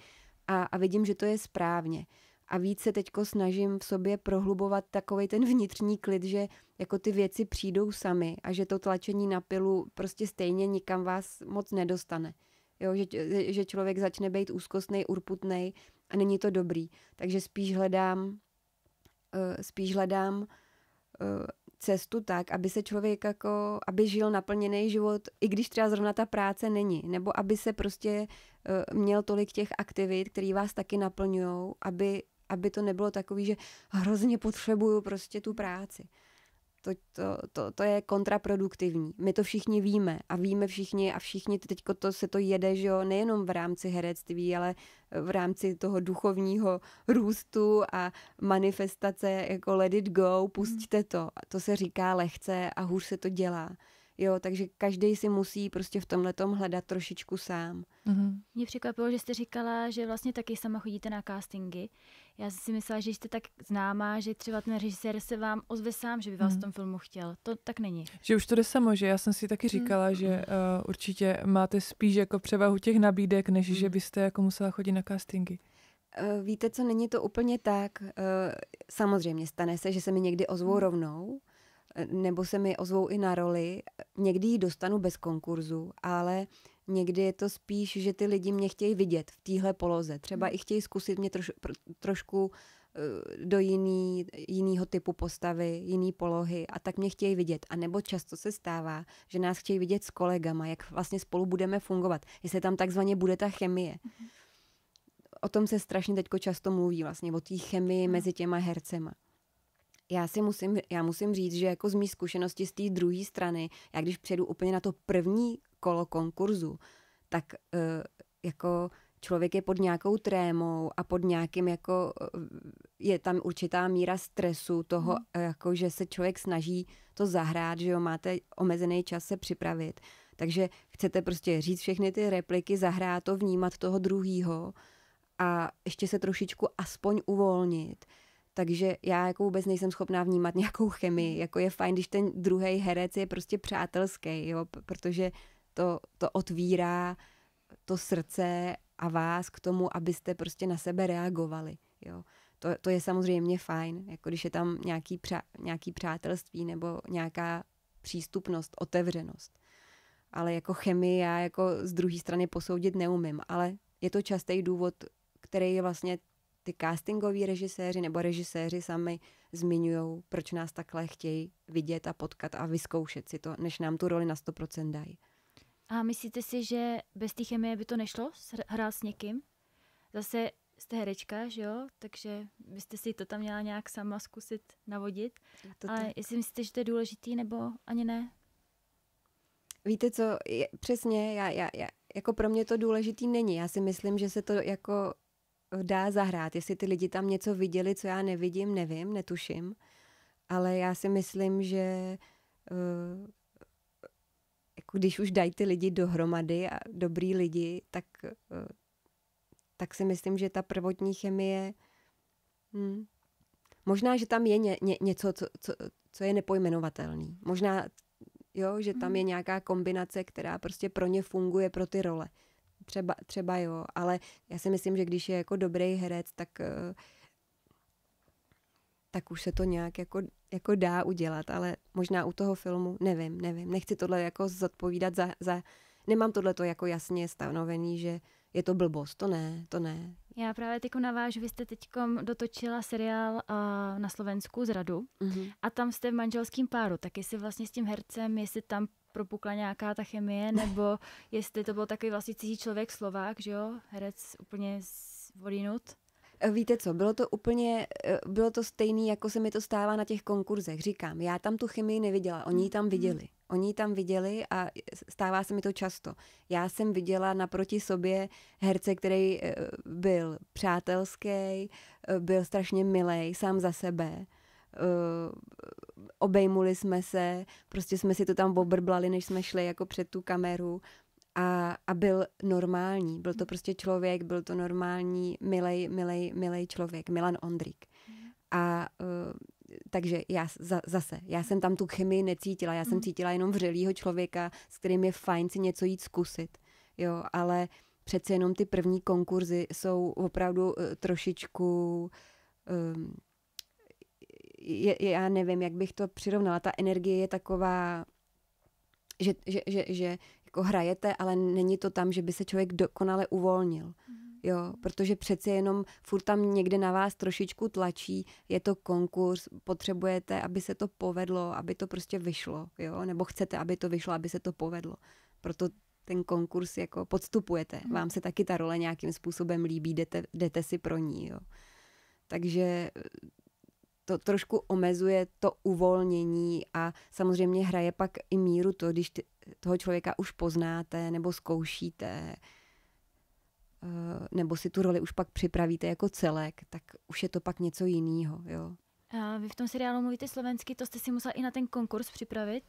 A, a vidím, že to je správně. A víc se teď snažím v sobě prohlubovat takový ten vnitřní klid, že jako ty věci přijdou sami a že to tlačení na pilu prostě stejně nikam vás moc nedostane. Jo, že, že člověk začne být úzkostný, urputný a není to dobrý. Takže spíš hledám, eh, spíš hledám eh, cestu tak, aby se člověk jako, aby žil naplněný život, i když třeba zrovna ta práce není, nebo aby se prostě eh, měl tolik těch aktivit, které vás taky naplňují, aby, aby to nebylo takový, že hrozně potřebuju prostě tu práci to, to, to, to je kontraproduktivní. My to všichni víme a víme všichni a všichni teď to, se to jede, že jo, nejenom v rámci herectví, ale v rámci toho duchovního růstu a manifestace jako let it go, mhm. pustíte to. A to se říká lehce a hůř se to dělá. Jo, takže každý si musí prostě v tomhle tom hledat trošičku sám. Mm-hmm. Mě překvapilo, že jste říkala, že vlastně taky sama chodíte na castingy. Já jsem si myslela, že jste tak známá, že třeba ten režisér se vám ozve sám, že by vás hmm. v mhm. tom filmu chtěl. To tak není. Že už to jde samo, že já jsem si taky mhm. říkala, hmm. že uh, určitě máte spíš jako převahu těch nabídek, než hmm. že byste jako musela chodit na castingy. Eh, víte co, není to úplně tak. Eh, samozřejmě stane se, že se mi někdy ozvou rovnou, nebo se mi ozvou i na roli. Někdy ji dostanu bez konkurzu, ale Někdy je to spíš, že ty lidi mě chtějí vidět v téhle poloze. Třeba hmm. i chtějí zkusit mě troš, trošku eh, do jiný, jinýho typu postavy, jiný polohy a tak mě chtějí vidět. A nebo často se stává, že nás chtějí vidět s kolegama, jak vlastně spolu budeme fungovat, jestli tam takzvaně bude ta chemie. Mhm. O tom se strašně teďko často mluví vlastně, o té chemii hmm. mezi těma hercema já si musím, já musím říct, že jako z mý zkušenosti z té druhé strany, já když přejdu úplně na to první kolo konkurzu, tak uh, jako člověk je pod nějakou trémou a pod nějakým jako eh, je tam určitá míra stresu toho, hmm. jako že se člověk snaží to zahrát, že jo, máte omezený čas se připravit. Takže chcete prostě říct všechny ty repliky, zahrát to, vnímat toho druhýho a ještě se trošičku aspoň uvolnit. Takže já jako vůbec nejsem schopná vnímat nějakou chemii. Hmm. Jako je fajn, když ten druhý herec je prostě přátelský, jo, protože to, to otvírá to srdce a vás k tomu, abyste prostě na sebe reagovali. Jo. To, to je samozřejmě fajn, jako když je tam nějaký, přá, nějaký přátelství nebo nějaká přístupnost, otevřenost. Ale jako chemii já jako z druhé strany posoudit neumím, ale je to častý důvod, který je vlastně ty castingoví režiséři nebo režiséři sami zmiňují, proč nás takhle chtějí vidět a potkat a vyzkoušet si to, než nám tu roli na 100% dají. A myslíte si, že bez té chemie by to nešlo hrát s někým? Zase jste herečka, že jo? Takže byste si to tam měla nějak sama zkusit navodit. To Ale tak. jestli myslíte, že to je důležitý, nebo ani ne? Víte co, je, přesně, já, já, já, jako pro mě to důležitý není. Já si myslím, že se to jako dá zahrát. Jestli ty lidi tam něco viděli, co já nevidím, nevím, netuším. Ale já si myslím, že uh, jako když už dají ty lidi dohromady a dobrý lidi, tak, uh, tak si myslím, že ta prvotní chemie... Hmm, možná, že tam je ně, ně, něco, co, co, co je nepojmenovatelný. Možná, jo, že tam je mhm. nějaká kombinace, která prostě pro ně funguje, pro ty role. Třeba, třeba jo, ale já si myslím, že když je jako dobrý herec, tak eh, tak už se to nějak jako, jako dá udělat, ale možná u toho filmu, nevím, nevím, nechci tohle jako zodpovídat za, za nemám tohle to jako jasně stanovený, že je to blbost, to ne, to ne. Já právě teď navážu, vy jste teď dotočila seriál uh, na Slovensku Zradu mm-hmm. a tam jste v manželském páru, tak jestli vlastně s tím hercem, jestli tam propukla nějaká ta chemie, nebo jestli to byl takový vlastně cizí člověk Slovák, že jo, herec úplně z odinut. Eh, víte co, bylo to úplně, eh, bylo to stejný, jako se mi to stává na těch konkurzech. Říkám, já tam tu chemii neviděla, oni ji tam mm-hmm. viděli. Oni ji tam viděli a eh, stává se mi to často. Já jsem viděla naproti sobě herce, který byl přátelský, byl strašně milej sám za sebe Eh, obejmuli jsme se, prostě jsme si to tam obrblali, než jsme šli jako před tu kameru a, a byl normální, byl to prostě člověk, byl to normální, milej, milej, milej člověk, Milan Ondrík. A uh, takže já za, zase, já jsem tam tu chemii necítila, já jsem mm. cítila jenom vřelýho člověka, s kterým je fajn si něco jít zkusit, jo, ale přece jenom ty první konkurzy jsou opravdu uh, trošičku um, je, je, já nevím, jak bych to přirovnala, ta energie je taková, že, že, že, že jako hrajete, ale není to tam, že by se člověk dokonale uvolnil. Mhm. Jo, protože přeci jenom furt tam někde na vás trošičku tlačí, je to konkurs, potřebujete, aby se to povedlo, aby to prostě vyšlo, jo, nebo chcete, aby to vyšlo, aby se to povedlo. Proto ten konkurs jako podstupujete. Mhm. Vám se taky ta role nějakým způsobem líbí, jdete, jdete si pro ní, jo. Takže to trošku omezuje to uvolnění a samozřejmě hraje pak i míru to, když ty, toho člověka už poznáte nebo zkoušíte, eh, nebo si tu roli už pak připravíte jako celek, tak už je to pak něco jiného, jo. vy v tom seriálu mluvíte slovensky, to jste si musela i na ten konkurs připravit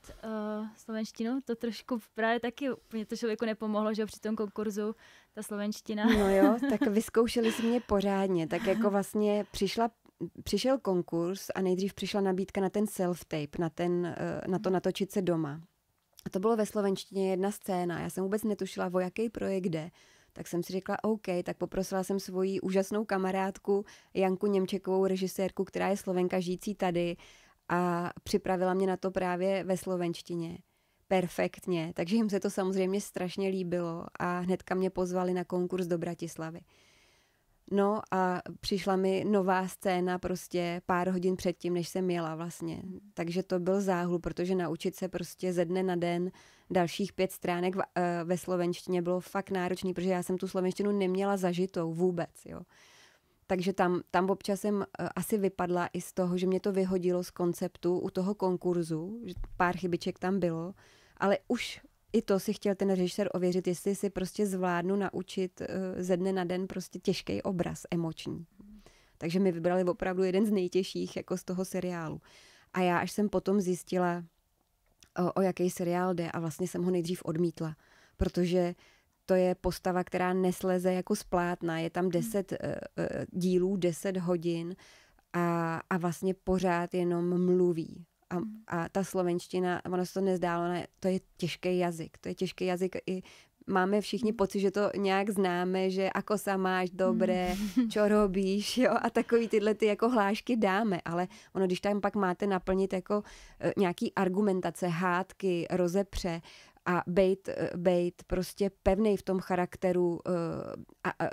uh, slovenštinu, to trošku právě taky úplně to člověku nepomohlo, že při tom konkurzu ta slovenština. No jo, tak vyzkoušeli si mě pořádně, tak jako vlastně přišla přišel konkurs a nejdřív přišla nabídka na ten self-tape, na, ten, eh, na to mhm. natočit se doma. A to bylo ve slovenštině jedna scéna. Já jsem vůbec netušila, o jaký projekt jde. Tak jsem si řekla, OK, tak poprosila jsem svoji úžasnou kamarádku Janku Němčekovou, režisérku, která je slovenka žijící tady a připravila mě na to právě ve slovenštině. Perfektně, takže jim se to samozřejmě strašně líbilo a hnedka mě pozvali na konkurs do Bratislavy. No a přišla mi nová scéna prostě pár hodin předtím, než jsem jela vlastně. Takže to byl záhul, protože naučit se prostě ze dne na den dalších pět stránek eh, ve slovenštině bylo fakt náročný, protože já jsem tu slovenštinu neměla zažitou vůbec, jo. Takže tam, tam občas jsem eh, asi vypadla i z toho, že mě to vyhodilo z konceptu u toho konkurzu, že pár chybiček tam bylo, ale už i to si chtěl ten režisér ověřit, jestli si prostě zvládnu naučit eh, ze dne na den prostě těžký obraz emoční. Takže mi vybrali opravdu jeden z nejtěžších jako z toho seriálu. A já až jsem potom zjistila, o, o jaký seriál jde a vlastně jsem ho nejdřív odmítla, protože to je postava, která nesleze jako splátna. Je tam hmm. deset hmm. uh, dílů, deset hodin a, a vlastně pořád jenom mluví. A, a ta slovenština, ono se to nezdálo, ne, to je těžký jazyk. To je těžký jazyk i máme všichni mm. pocit, že to nějak známe, že ako sa máš, mm. dobré, čo robíš, jo, a takový tyhle ty jako hlášky dáme, ale ono, když tam pak máte naplnit jako e, nějaký argumentace, hádky, rozepře, a bejt, e, bejt prostě pevný v tom charakteru, e, a, a,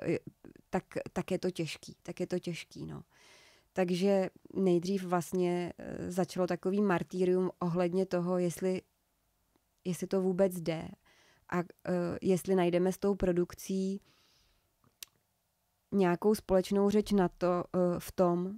tak, tak je to těžký, tak je to těžký, no. Takže nejdřív vlastně eh, začalo takový martýrium ohledně toho, jestli, jestli to vůbec jde a uh, jestli najdeme s tou produkcí nějakou společnou řeč na to, uh, v tom,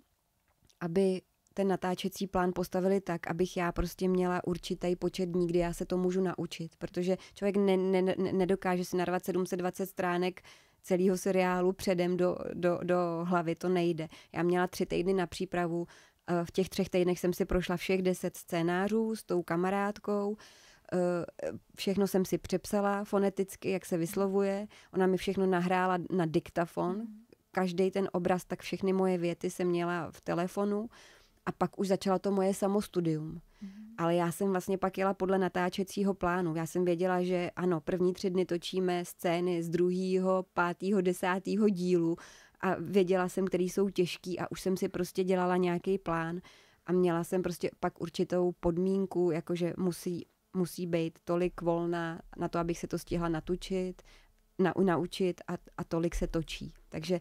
aby ten natáčecí plán postavili tak, abych já prostě měla určitý počet dní, kdy já se to můžu naučit, protože člověk ne, ne, ne, nedokáže si narvat 720 stránek celého seriálu předem do, do, do hlavy, to nejde. Já měla tři týdny na přípravu, eh, v těch třech týdnech jsem si prošla všech deset scénářů s tou kamarádkou, eh, všechno jsem si přepsala foneticky, jak se vyslovuje, ona mi všechno nahrála na diktafon, mm. každý ten obraz, tak všechny moje věty jsem měla v telefonu, a pak už začalo to moje samostudium. Mm-hmm. Ale já jsem vlastně pak jela podle natáčecího plánu. Já jsem věděla, že ano, první tři dny točíme scény z druhého, pátého, desátého dílu a věděla jsem, který jsou těžký a už jsem si prostě dělala nějaký plán a měla jsem prostě pak určitou podmínku, jakože musí, musí být tolik volna na to, abych se to stihla natučit, na, naučit a, a tolik se točí. Takže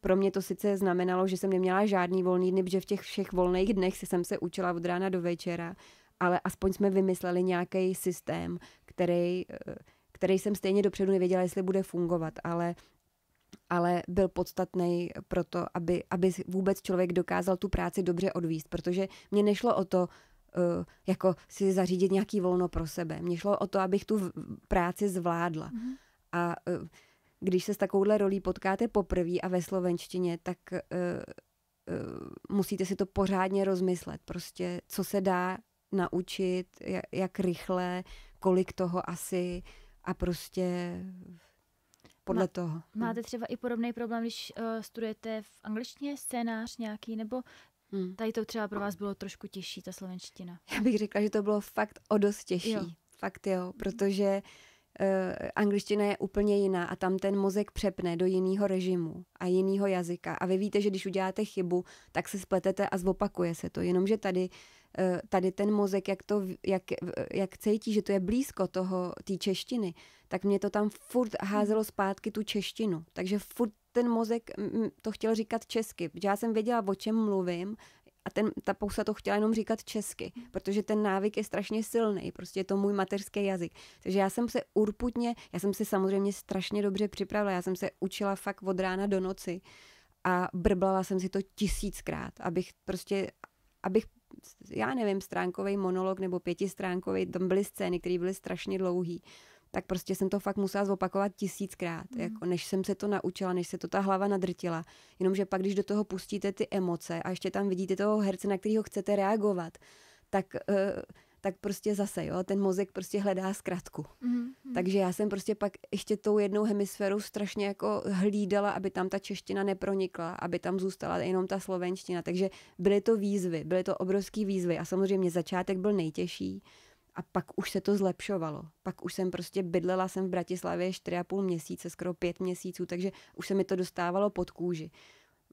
pro mě to sice znamenalo, že jsem neměla žádný volný dny, protože v těch všech volných dnech jsem se učila od rána do večera, ale aspoň jsme vymysleli nějaký systém, který, eh, který jsem stejně dopředu nevěděla, jestli bude fungovat, ale ale byl podstatný pro to, aby, aby vůbec člověk dokázal tu práci dobře odvíst, protože mě nešlo o to, eh, jako si zařídit nějaký volno pro sebe. Mně šlo o to, abych tu práci zvládla. Mm-hmm. A eh, když se s takovouhle rolí potkáte poprvé a ve slovenštině, tak uh, uh, musíte si to pořádně rozmyslet. Prostě, co se dá naučit, jak, jak rychle, kolik toho asi a prostě podle Má, toho. Máte třeba i podobný problém, když uh, studujete v angličtině scénář nějaký, nebo Hmm. Tady to třeba pro vás bylo trošku těžší, ta slovenština. Já bych řekla, že to bylo fakt o dost těžší. Jo. Fakt jo, mhm. protože uh, Eh, angličtina je úplně jiná a tam ten mozek přepne do jiného režimu a jiného jazyka. A vy víte, že když uděláte chybu, tak se spletete a zopakuje se to. Jenomže tady, eh, tady ten mozek, jak, to, jak, jak cítí, že to je blízko toho té češtiny, tak mě to tam furt házelo zpátky tu češtinu. Takže furt ten mozek to chtěl říkat česky. Já jsem věděla, o čem mluvím, a ten, ta pousa to chtěla jenom říkat česky, protože ten návyk je strašně silný, prostě je to můj mateřský jazyk. Takže já jsem se urputně, já jsem se samozřejmě strašně dobře připravila, já jsem se učila fakt od rána do noci a brblala jsem si to tisíckrát, abych prostě, abych já nevím, stránkový monolog nebo pětistránkový, tam byly scény, které byly strašně dlouhé tak prostě jsem to fakt musela zopakovat tisíckrát, mm. jako, než jsem se to naučila, než se to ta hlava nadrtila. Jenomže pak, když do toho pustíte ty emoce a ještě tam vidíte toho herce, na kterého chcete reagovat, tak... Uh, tak prostě zase, jo, ten mozek prostě hledá zkratku. mm Takže já jsem prostě pak ještě tou jednou hemisféru strašně jako hlídala, aby tam ta čeština nepronikla, aby tam zůstala jenom ta slovenština. Takže byly to výzvy, byly to obrovské výzvy a samozřejmě začátek byl nejtěžší, a pak už se to zlepšovalo. Pak už jsem prostě bydlela jsem v Bratislavě 4,5 měsíce, skoro 5 měsíců, takže už se mi to dostávalo pod kůži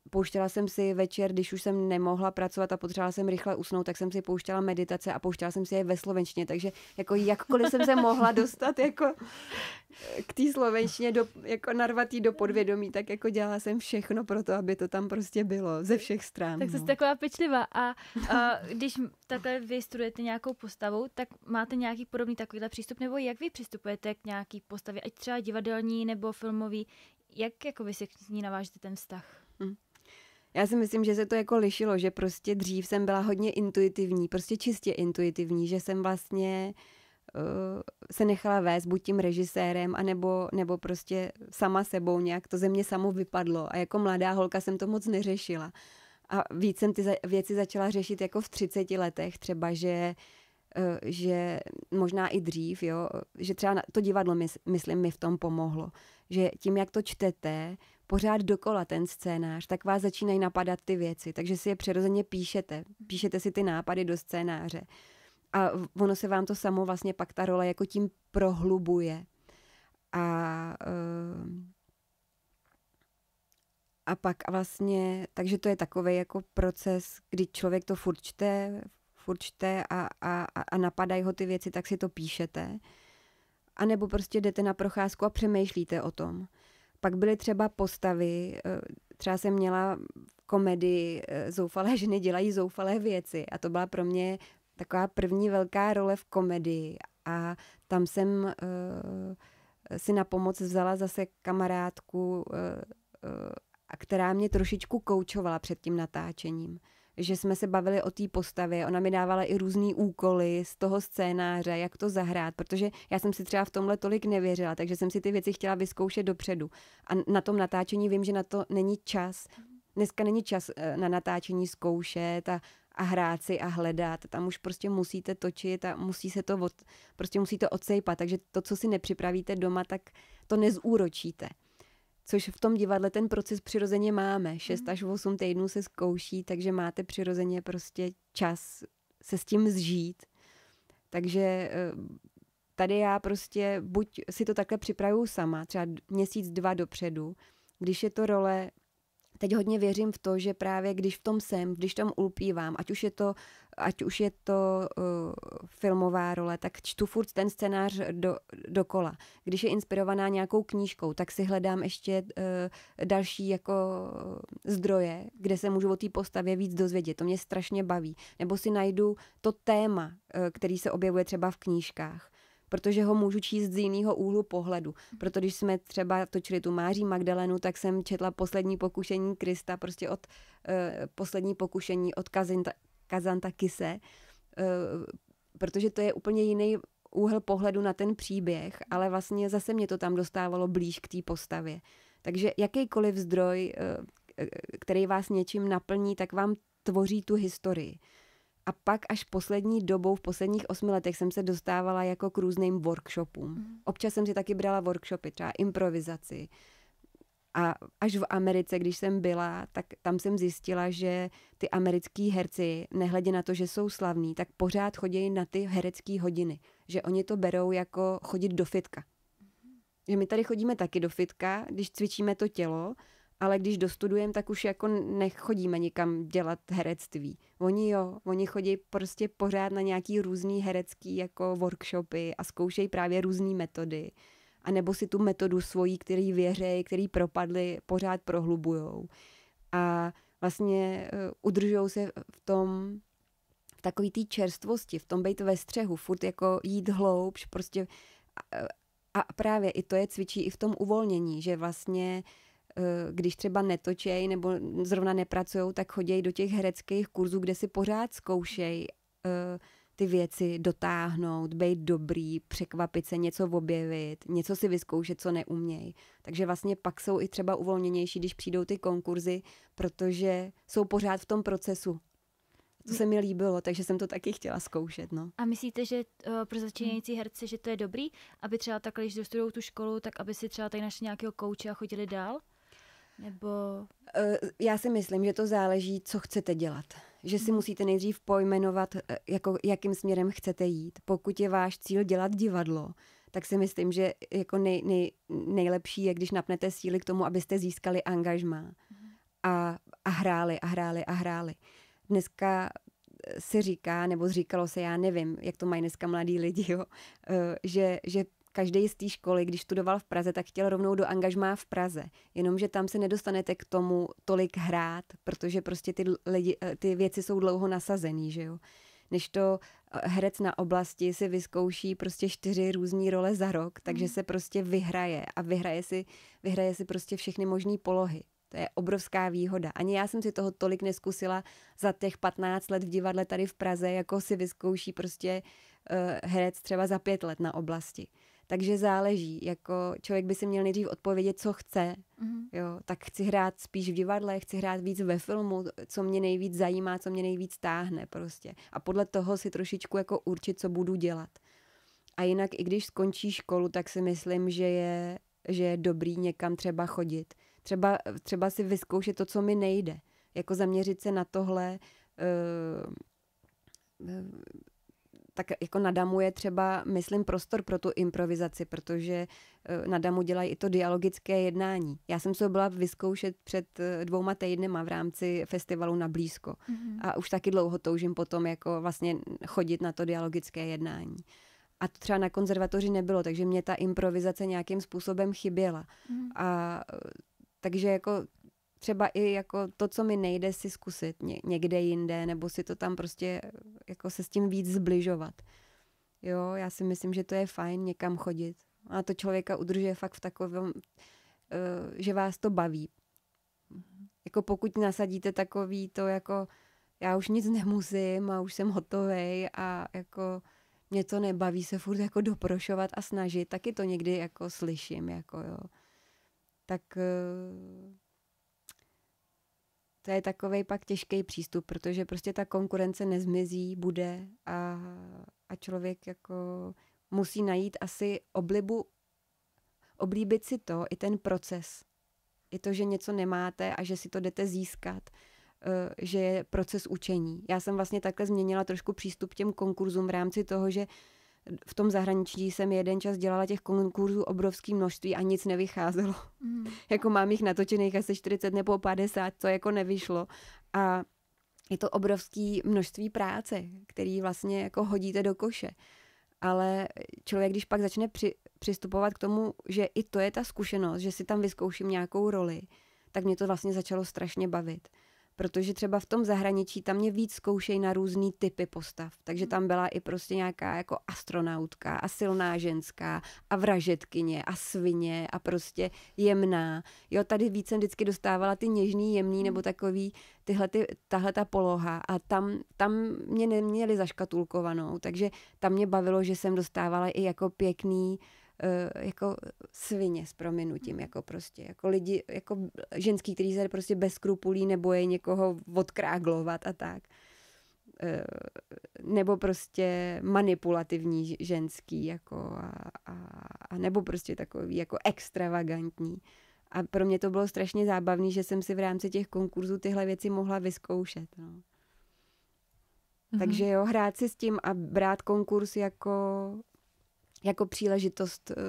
pouštěla jsem si večer, když už jsem nemohla pracovat a potřebovala jsem rychle usnout, tak jsem si pouštěla meditace a pouštěla jsem si je ve slovenčině. takže jako jakkoliv jsem se mohla dostat jako k té slovenčině, do, jako narvatý do podvědomí, tak jako dělala jsem všechno pro to, aby to tam prostě bylo ze všech stran. Tak jste no. taková pečlivá a, a když takhle vy studujete nějakou postavu, tak máte nějaký podobný takovýhle přístup, nebo jak vy přistupujete k nějaký postavě, ať třeba divadelní nebo filmový, jak jako vy si k ní navážete ten vztah? Já si myslím, že se to jako lišilo, že prostě dřív jsem byla hodně intuitivní, prostě čistě intuitivní, že jsem vlastně uh, se nechala vést buď tím režisérem, anebo, nebo prostě sama sebou nějak, to ze mě samo vypadlo a jako mladá holka jsem to moc neřešila. A víc jsem ty za- věci začala řešit jako v 30 letech třeba, že eh, že možná i dřív, jo, že třeba to divadlo, myslím, mi v tom pomohlo. Že tím, jak to čtete, pořád dokola ten scénář, tak vás začínají napadat ty věci, takže si je přirozeně píšete. Píšete si ty nápady do scénáře. A ono se vám to samo vlastně pak ta role jako tím prohlubuje. A, eh, a pak vlastně, takže to je takový jako proces, kdy člověk to furt čte, furt čte a, a, a napadají ho ty věci, tak si to píšete. A nebo prostě jdete na procházku a přemýšlíte o tom. Pak byly třeba postavy, eh, třeba jsem měla komedii eh, Zoufalé ženy dělají zoufalé věci a to byla pro mě taková první velká role v komedii a tam jsem uh, si na pomoc vzala zase kamarádku, uh, uh, která mě trošičku koučovala před tím natáčením že jsme se bavili o té postavě, ona mi dávala i různé úkoly z toho scénáře, jak to zahrát, protože já jsem si třeba v tomhle tolik nevěřila, takže jsem si ty věci chtěla vyzkoušet dopředu. A na tom natáčení vím, že na to není čas. Dneska není čas eh, na natáčení zkoušet a, a hrát si a hledat. Tam už prostě musíte točit a musí se to od, prostě musíte odsejpat. Takže to, co si nepřipravíte doma, tak to nezúročíte což v tom divadle ten proces přirozeně máme. 6 mm. až 8 týdnů se zkouší, takže máte přirozeně prostě čas se s tím zžít. Takže eh, tady já prostě buď si to takhle připravuju sama, třeba měsíc, dva dopředu, když je to role teď hodně věřím v to, že právě když v tom jsem, když tam ulpívám, ať už je to, ať už je to uh, filmová role, tak čtu furt ten scénář do, dokola. Když je inspirovaná nějakou knížkou, tak si hledám ještě uh, další jako zdroje, kde se můžu o té postavě víc dozvědět. To mě strašně baví. Nebo si najdu to téma, uh, který se objevuje třeba v knížkách protože ho můžu číst z jiného úhlu pohledu. Proto když jsme třeba točili tu Máří Magdalenu, tak jsem četla poslední pokušení Krista, prostě od uh, poslední pokušení od Kazinta, Kazanta Kise, uh, protože to je úplně jiný úhel pohledu na ten příběh, ale vlastně zase mě to tam dostávalo blíž k té postavě. Takže jakýkoliv zdroj, eh, který vás něčím naplní, tak vám tvoří tu historii. A pak až poslední dobou, v posledních osmi letech jsem se dostávala jako k různým workshopům. Mm. Občas jsem si taky brala workshopy, třeba improvizaci. A až v Americe, když jsem byla, tak tam jsem zjistila, že ty americký herci, nehledě na to, že jsou slavní, tak pořád chodí na ty herecké hodiny. Že oni to berou jako chodit do fitka. Mm. Že my tady chodíme taky do fitka, když cvičíme to tělo, ale když dostudujeme, tak už jako nechodíme nikam dělat herectví. Oni jo, oni chodí prostě pořád na nějaký různý herecký jako workshopy a zkoušejí právě různé metody. A nebo si tu metodu svojí, který věří, který propadli, pořád prohlubujou. A vlastně uh, eh, udržou se v tom v takový té čerstvosti, v tom být ve střehu, furt jako jít hloubš, prostě a, a právě i to je cvičí i v tom uvolnění, že vlastně uh, Eh, když třeba netočej nebo zrovna nepracují, tak chodějí do těch hereckých kurzů, kde si pořád zkoušejí eh, ty věci dotáhnout, být dobrý, překvapit se, něco objevit, něco si vyzkoušet, co neumějí. Takže vlastně pak jsou i třeba uvolněnější, když přijdou ty konkurzy, protože jsou pořád v tom procesu. To se mi líbilo, takže jsem to taky chtěla zkoušet. No. A myslíte, že uh, pro začínající herce, že to je dobrý, aby třeba takhle, když dostudují tu školu, tak aby si třeba tady našli nějakého kouče a chodili dál? Nebo... Eh, já si myslím, že to záleží, co chcete dělat. Že si mhm. musíte nejdřív pojmenovat, eh, jako, jakým směrem chcete jít. Pokud je váš cíl dělat divadlo, tak si myslím, že jako nej, nej, nejlepší je, když napnete síly k tomu, abyste získali angažmá. Mhm. A, a hráli, a hráli, a hráli. Dneska eh, se říká, nebo říkalo se, já nevím, jak to mají dneska mladí lidi, jo, že, že Každý z té školy, když studoval v Praze, tak chtěl rovnou do angažmá v Praze. Jenomže tam se nedostanete k tomu tolik hrát, protože prostě ty, lidi, eh, ty věci jsou dlouho nasazený, že jo než to eh, herec na oblasti si vyzkouší prostě čtyři různé role za rok, takže mm. se prostě vyhraje a vyhraje si, vyhraje si prostě všechny možné polohy. To je obrovská výhoda. Ani já jsem si toho tolik neskusila za těch 15 let v divadle tady v Praze, jako si vyzkouší prostě uh, herec třeba za pět let na oblasti. Takže záleží, jako člověk by si měl nejdřív odpovědět, co chce. Mm-hmm. Jo, tak chci hrát spíš v divadle, chci hrát víc ve filmu, co mě nejvíc zajímá, co mě nejvíc táhne prostě. A podle toho si trošičku jako určit, co budu dělat. A jinak, i když skončí školu, tak si myslím, že je, že je dobrý někam třeba chodit. Třeba, třeba si vyzkoušet to, co mi nejde. Jako zaměřit se na tohle, uh, tak jako na Damu je třeba, myslím, prostor pro tu improvizaci, protože eh, na Damu dělají i to dialogické jednání. Já jsem se byla vyzkoušet před eh, dvouma týdnema v rámci festivalu na Blízko mm-hmm. a už taky dlouho toužím potom jako vlastně chodit na to dialogické jednání. A to třeba na konzervatoři nebylo, takže mě ta improvizace nějakým způsobem chyběla. Mm. A eh, takže jako třeba i jako to, co mi nejde si zkusit někde jinde, nebo si to tam prostě jako se s tím víc zbližovat. Jo, já si myslím, že to je fajn někam chodit. A to člověka udržuje fakt v takovém, eh, že vás to baví. Jako pokud nasadíte takový to jako já už nic nemusím a už jsem hotový a jako mě to nebaví se furt jako doprošovat a snažit, taky to někdy jako slyším, jako jo. Tak uh, to je takový pak těžký přístup, protože prostě ta konkurence nezmizí, bude a, a člověk jako musí najít asi oblibu, oblíbit si to, i ten proces. I to, že něco nemáte a že si to jdete získat, eh, že je proces učení. Já jsem vlastně takhle změnila trošku přístup těm konkurzům v rámci toho, že v tom zahraničí jsem jeden čas dělala těch konkurzů obrovské množství a nic nevycházelo. Mm. jako mám jich natočených asi 40 nebo 50, co jako nevyšlo. A je to obrovské množství práce, který vlastně jako hodíte do koše. Ale člověk, když pak začne při, přistupovat k tomu, že i to je ta zkušenost, že si tam vyzkouším nějakou roli, tak mě to vlastně začalo strašně bavit protože třeba v tom zahraničí tam mě víc zkoušejí na různý typy postav, takže tam byla i prostě nějaká jako astronautka a silná ženská a vražetkyně a svině a prostě jemná. Jo, tady víc jsem vždycky dostávala ty něžný, jemný nebo takový tyhle, ty, tahle ta poloha a tam, tam mě neměli zaškatulkovanou, takže tam mě bavilo, že jsem dostávala i jako pěkný uh, Eh, jako svině s prominutím, jako prostě, jako lidi, jako ženský, který se prostě bez skrupulí nebojí někoho odkráglovat a tak. Eh, nebo prostě manipulativní ženský, jako a, a, a nebo prostě takový jako extravagantní. A pro mě to bylo strašně zábavné, že jsem si v rámci těch konkurzů tyhle věci mohla vyzkoušet. No. Mm-hmm. Takže jo, hrát si s tím a brát konkurs jako jako příležitost uh,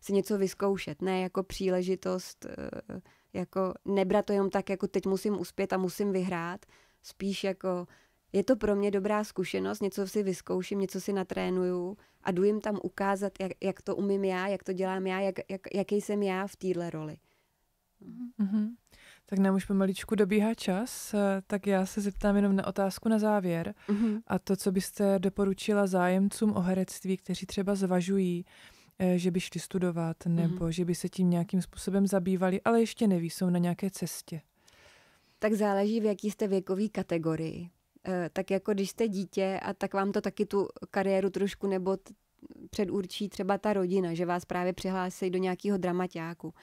si něco vyzkoušet, ne jako příležitost, uh, jako nebrat to jenom tak, jako teď musím uspět a musím vyhrát, spíš jako je to pro mě dobrá zkušenost, něco si vyzkouším, něco si natrénuju a jdu jim tam ukázat, jak, jak to umím já, jak to dělám já, jak, jak, jaký jsem já v téhle roli. Mm-hmm tak nám už pomaličku dobíhá čas, eh, tak já se zeptám jenom na otázku na závěr mm-hmm. a to, co byste doporučila zájemcům o herectví, kteří třeba zvažují, eh, že by šli studovat mhm. nebo mm-hmm. že by se tím nějakým způsobem zabývali, ale ještě neví, jsou na nějaké cestě. Tak záleží, v jaký jste věkový kategorii. Eh, tak jako když jste dítě a tak vám to taky tu kariéru trošku nebo předurčí třeba ta rodina, že vás právě přihlásí do nějakého dramaťáku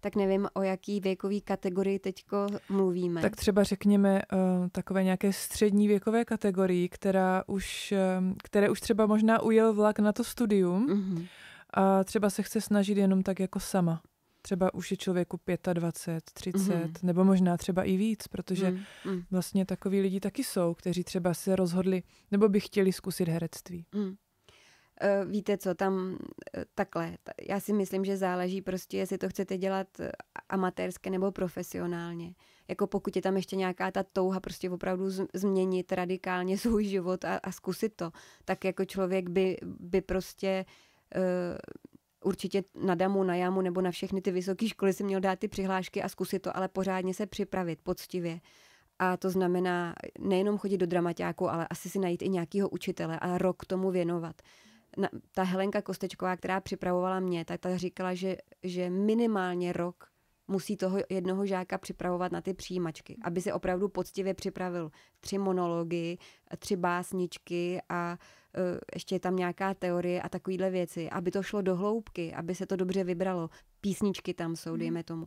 tak nevím, o jaký věkový kategorii teďko mluvíme. Tak třeba řekněme uh, takové nějaké střední věkové kategorii, která už, uh, které už třeba možná ujel vlak na to studium mm-hmm. a třeba se chce snažit jenom tak jako sama. Třeba už je člověku 25, 30, mm-hmm. nebo možná třeba i víc, protože mm-hmm. vlastně takový lidi taky jsou, kteří třeba se rozhodli, nebo by chtěli zkusit herectví. Mm. Eh, víte co, tam eh, takhle. Já si myslím, že záleží prostě, jestli to chcete dělat eh, amatérsky nebo profesionálně. Jako pokud je tam ještě nějaká ta touha prostě opravdu změnit radikálně svůj život a, a zkusit to, tak jako člověk by, by prostě určitě na damu, na jamu nebo na všechny ty vysoké školy si měl dát ty přihlášky a zkusit to, ale pořádně se připravit, poctivě. A to znamená nejenom chodit do dramaťáku, ale asi si najít i nějakého učitele a rok tomu věnovat na, ta Helenka Kostečková, která připravovala mě, tak ta říkala, že, že minimálně rok musí toho jednoho žáka připravovat na ty přijímačky, aby se opravdu poctivě připravil tři monology, tři básničky a uh, ještě je tam nějaká teorie a takovéhle věci, aby to šlo do hloubky, aby se to dobře vybralo. Písničky tam jsou, mhm. dejme tomu.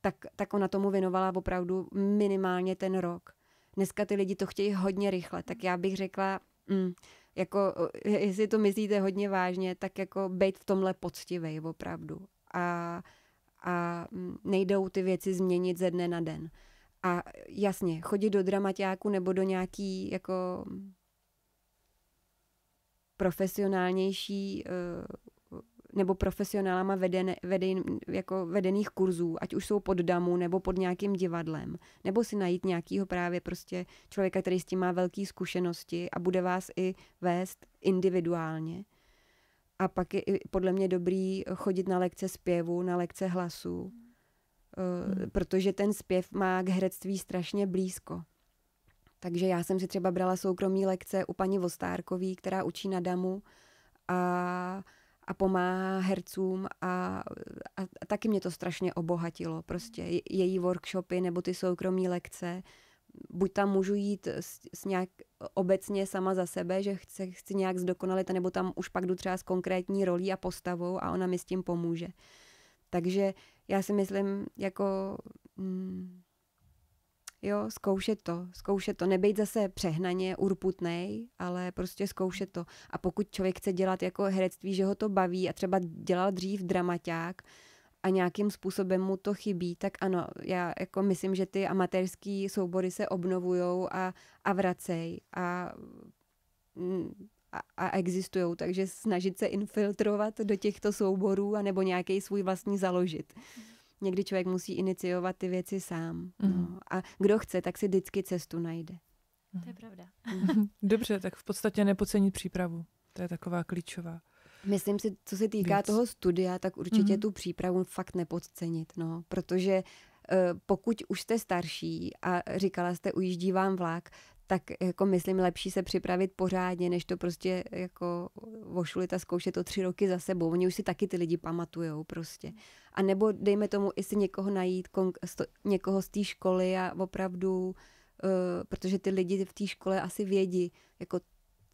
Tak, tak ona tomu věnovala opravdu minimálně ten rok. Dneska ty lidi to chtějí hodně rychle, tak já bych řekla, mm, jako, eh, jestli to myslíte hodně vážně, tak jako být v tomhle poctivý opravdu. A, a mm, nejdou ty věci změnit ze dne na den. A jasně, chodit do dramaťáku nebo do nějaký jako profesionálnější uh, nebo profesionálama veden, veden, jako vedených kurzů, ať už jsou pod damu nebo pod nějakým divadlem, nebo si najít nějakého právě prostě člověka, který s tím má velké zkušenosti a bude vás i vést individuálně. A pak je podle mě dobrý chodit na lekce zpěvu, na lekce hlasu, eh, hmm. protože ten zpěv má k herectví strašně blízko. Takže já jsem si třeba brala soukromí lekce u paní Vostárkový, která učí na damu a a pomáhá hercům a, a, a taky mě to strašně obohatilo. Prostě mhm. její workshopy nebo ty soukromí lekce. Buď tam můžu jít s, s nějak obecně sama za sebe, že chci, chci nějak zdokonalit, nebo tam už pak jdu třeba s konkrétní rolí a postavou a ona mi s tím pomůže. Takže já si myslím, jako... Hmm, Jo, zkoušet to, zkoušet to. Nebejt zase přehnaně urputnej, ale prostě zkoušet to. A pokud člověk chce dělat jako herectví, že ho to baví a třeba dělal dřív dramaťák, a nějakým způsobem mu to chybí, tak ano, já jako myslím, že ty amatérský soubory se obnovujou a, a vracej a, mm, a, a existují, takže snažit se infiltrovat do těchto souborů anebo nějaký svůj vlastní založit. Mm někdy člověk musí iniciovat ty věci sám. Mm. No. Mhm. A kdo chce, tak si vždycky cestu najde. Mhm. To je pravda. Dobře, tak v podstatě nepocenit přípravu. To je taková klíčová. Myslím si, co se týká Víc. toho studia, tak určitě mm. tu přípravu fakt nepodcenit, no, protože eh, pokud už jste starší a říkala jste, ujíždí vám vlak, tak jako myslím lepší se připravit pořádně, než to prostě jako vošulit a zkoušet to tři roky za sebou. Oni už si taky ty lidi pamatujou prostě. A nebo dejme tomu, jestli někoho najít, někoho z té školy a opravdu, uh, protože ty lidi v té škole asi vědí, jako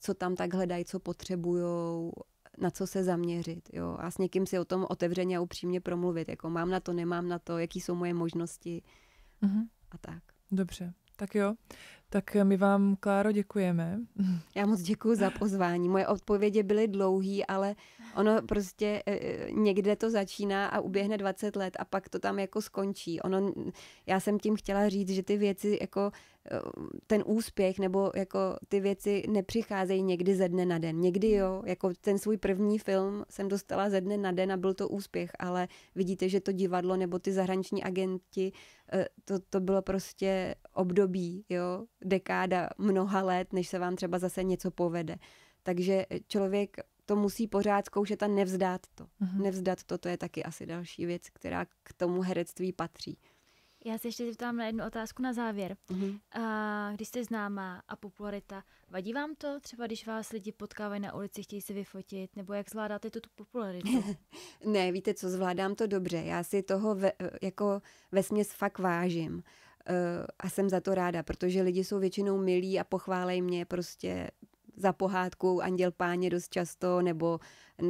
co tam tak hledají, co potřebujou, na co se zaměřit. Jo? A s někým si o tom otevřeně a upřímně promluvit, jako mám na to, nemám na to, jaký jsou moje možnosti mm-hmm. a tak. Dobře, tak jo. Tak eh, my vám, Kláro, děkujeme. Já moc děkuji za pozvání. Moje odpovědi byly dlouhé, ale ono prostě eh, eh, někde to začíná a uběhne 20 let a pak to tam jako skončí. Ono, já jsem tím chtěla říct, že ty věci jako ten úspěch nebo jako ty věci nepřicházejí někdy ze dne na den. Někdy jo, jako ten svůj první film jsem dostala ze dne na den a byl to úspěch, ale vidíte, že to divadlo nebo ty zahraniční agenti, to, to bylo prostě období, jo, dekáda mnoha let, než se vám třeba zase něco povede. Takže eh, člověk to musí pořád zkoušet a nevzdát to. Mm-hmm. Nevzdat to, to je taky asi další věc, která k tomu herectví patří. Já se ještě zeptám na jednu otázku na závěr. Mm-hmm. A, když jste známá a popularita, vadí vám to třeba, když vás lidi potkávají na ulici, chtějí se vyfotit, nebo jak zvládáte tu, tu popularitu? ne, víte co, zvládám to dobře. Já si toho ve, eh, jako vesměs fakt vážím. Eh, a jsem za to ráda, protože lidi jsou většinou milí a pochválej mě prostě za pohádku Anděl páně dost často, nebo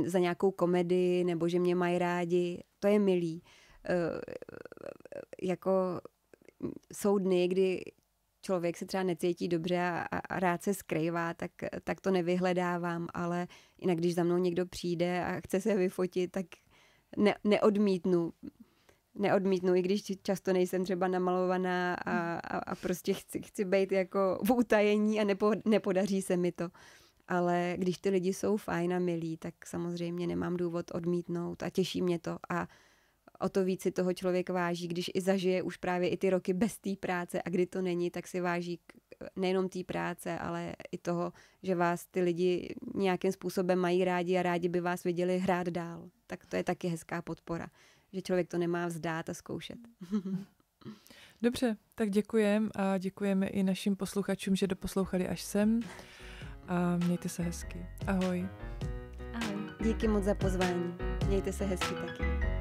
za nějakou komedii, nebo že mě mají rádi. To je milý. Eh, jako jsou dny, kdy člověk se třeba necítí dobře a, rád se skrývá, tak, tak to nevyhledávám, ale jinak když za mnou někdo přijde a chce se vyfotit, tak ne, neodmítnu neodmítnu, i když často nejsem třeba namalovaná a, hmm. a, a prostě chci, chci být jako v utajení a nepo, nepodaří se mi to. Ale když ty lidi jsou fajn a milí, tak samozřejmě nemám důvod odmítnout a těší mě to a o to víc si toho člověk váží, když i zažije už právě i ty roky bez té práce a kdy to není, tak si váží nejenom té práce, ale i toho, že vás ty lidi nějakým způsobem mají rádi a rádi by vás viděli hrát dál. Tak to je taky hezká podpora že člověk to nemá vzdát a zkoušet. Dobře, tak děkujeme a děkujeme i našim posluchačům, že doposlouchali až sem a mějte se hezky. Ahoj. Ahoj. Díky moc za pozvání. Mějte se hezky taky.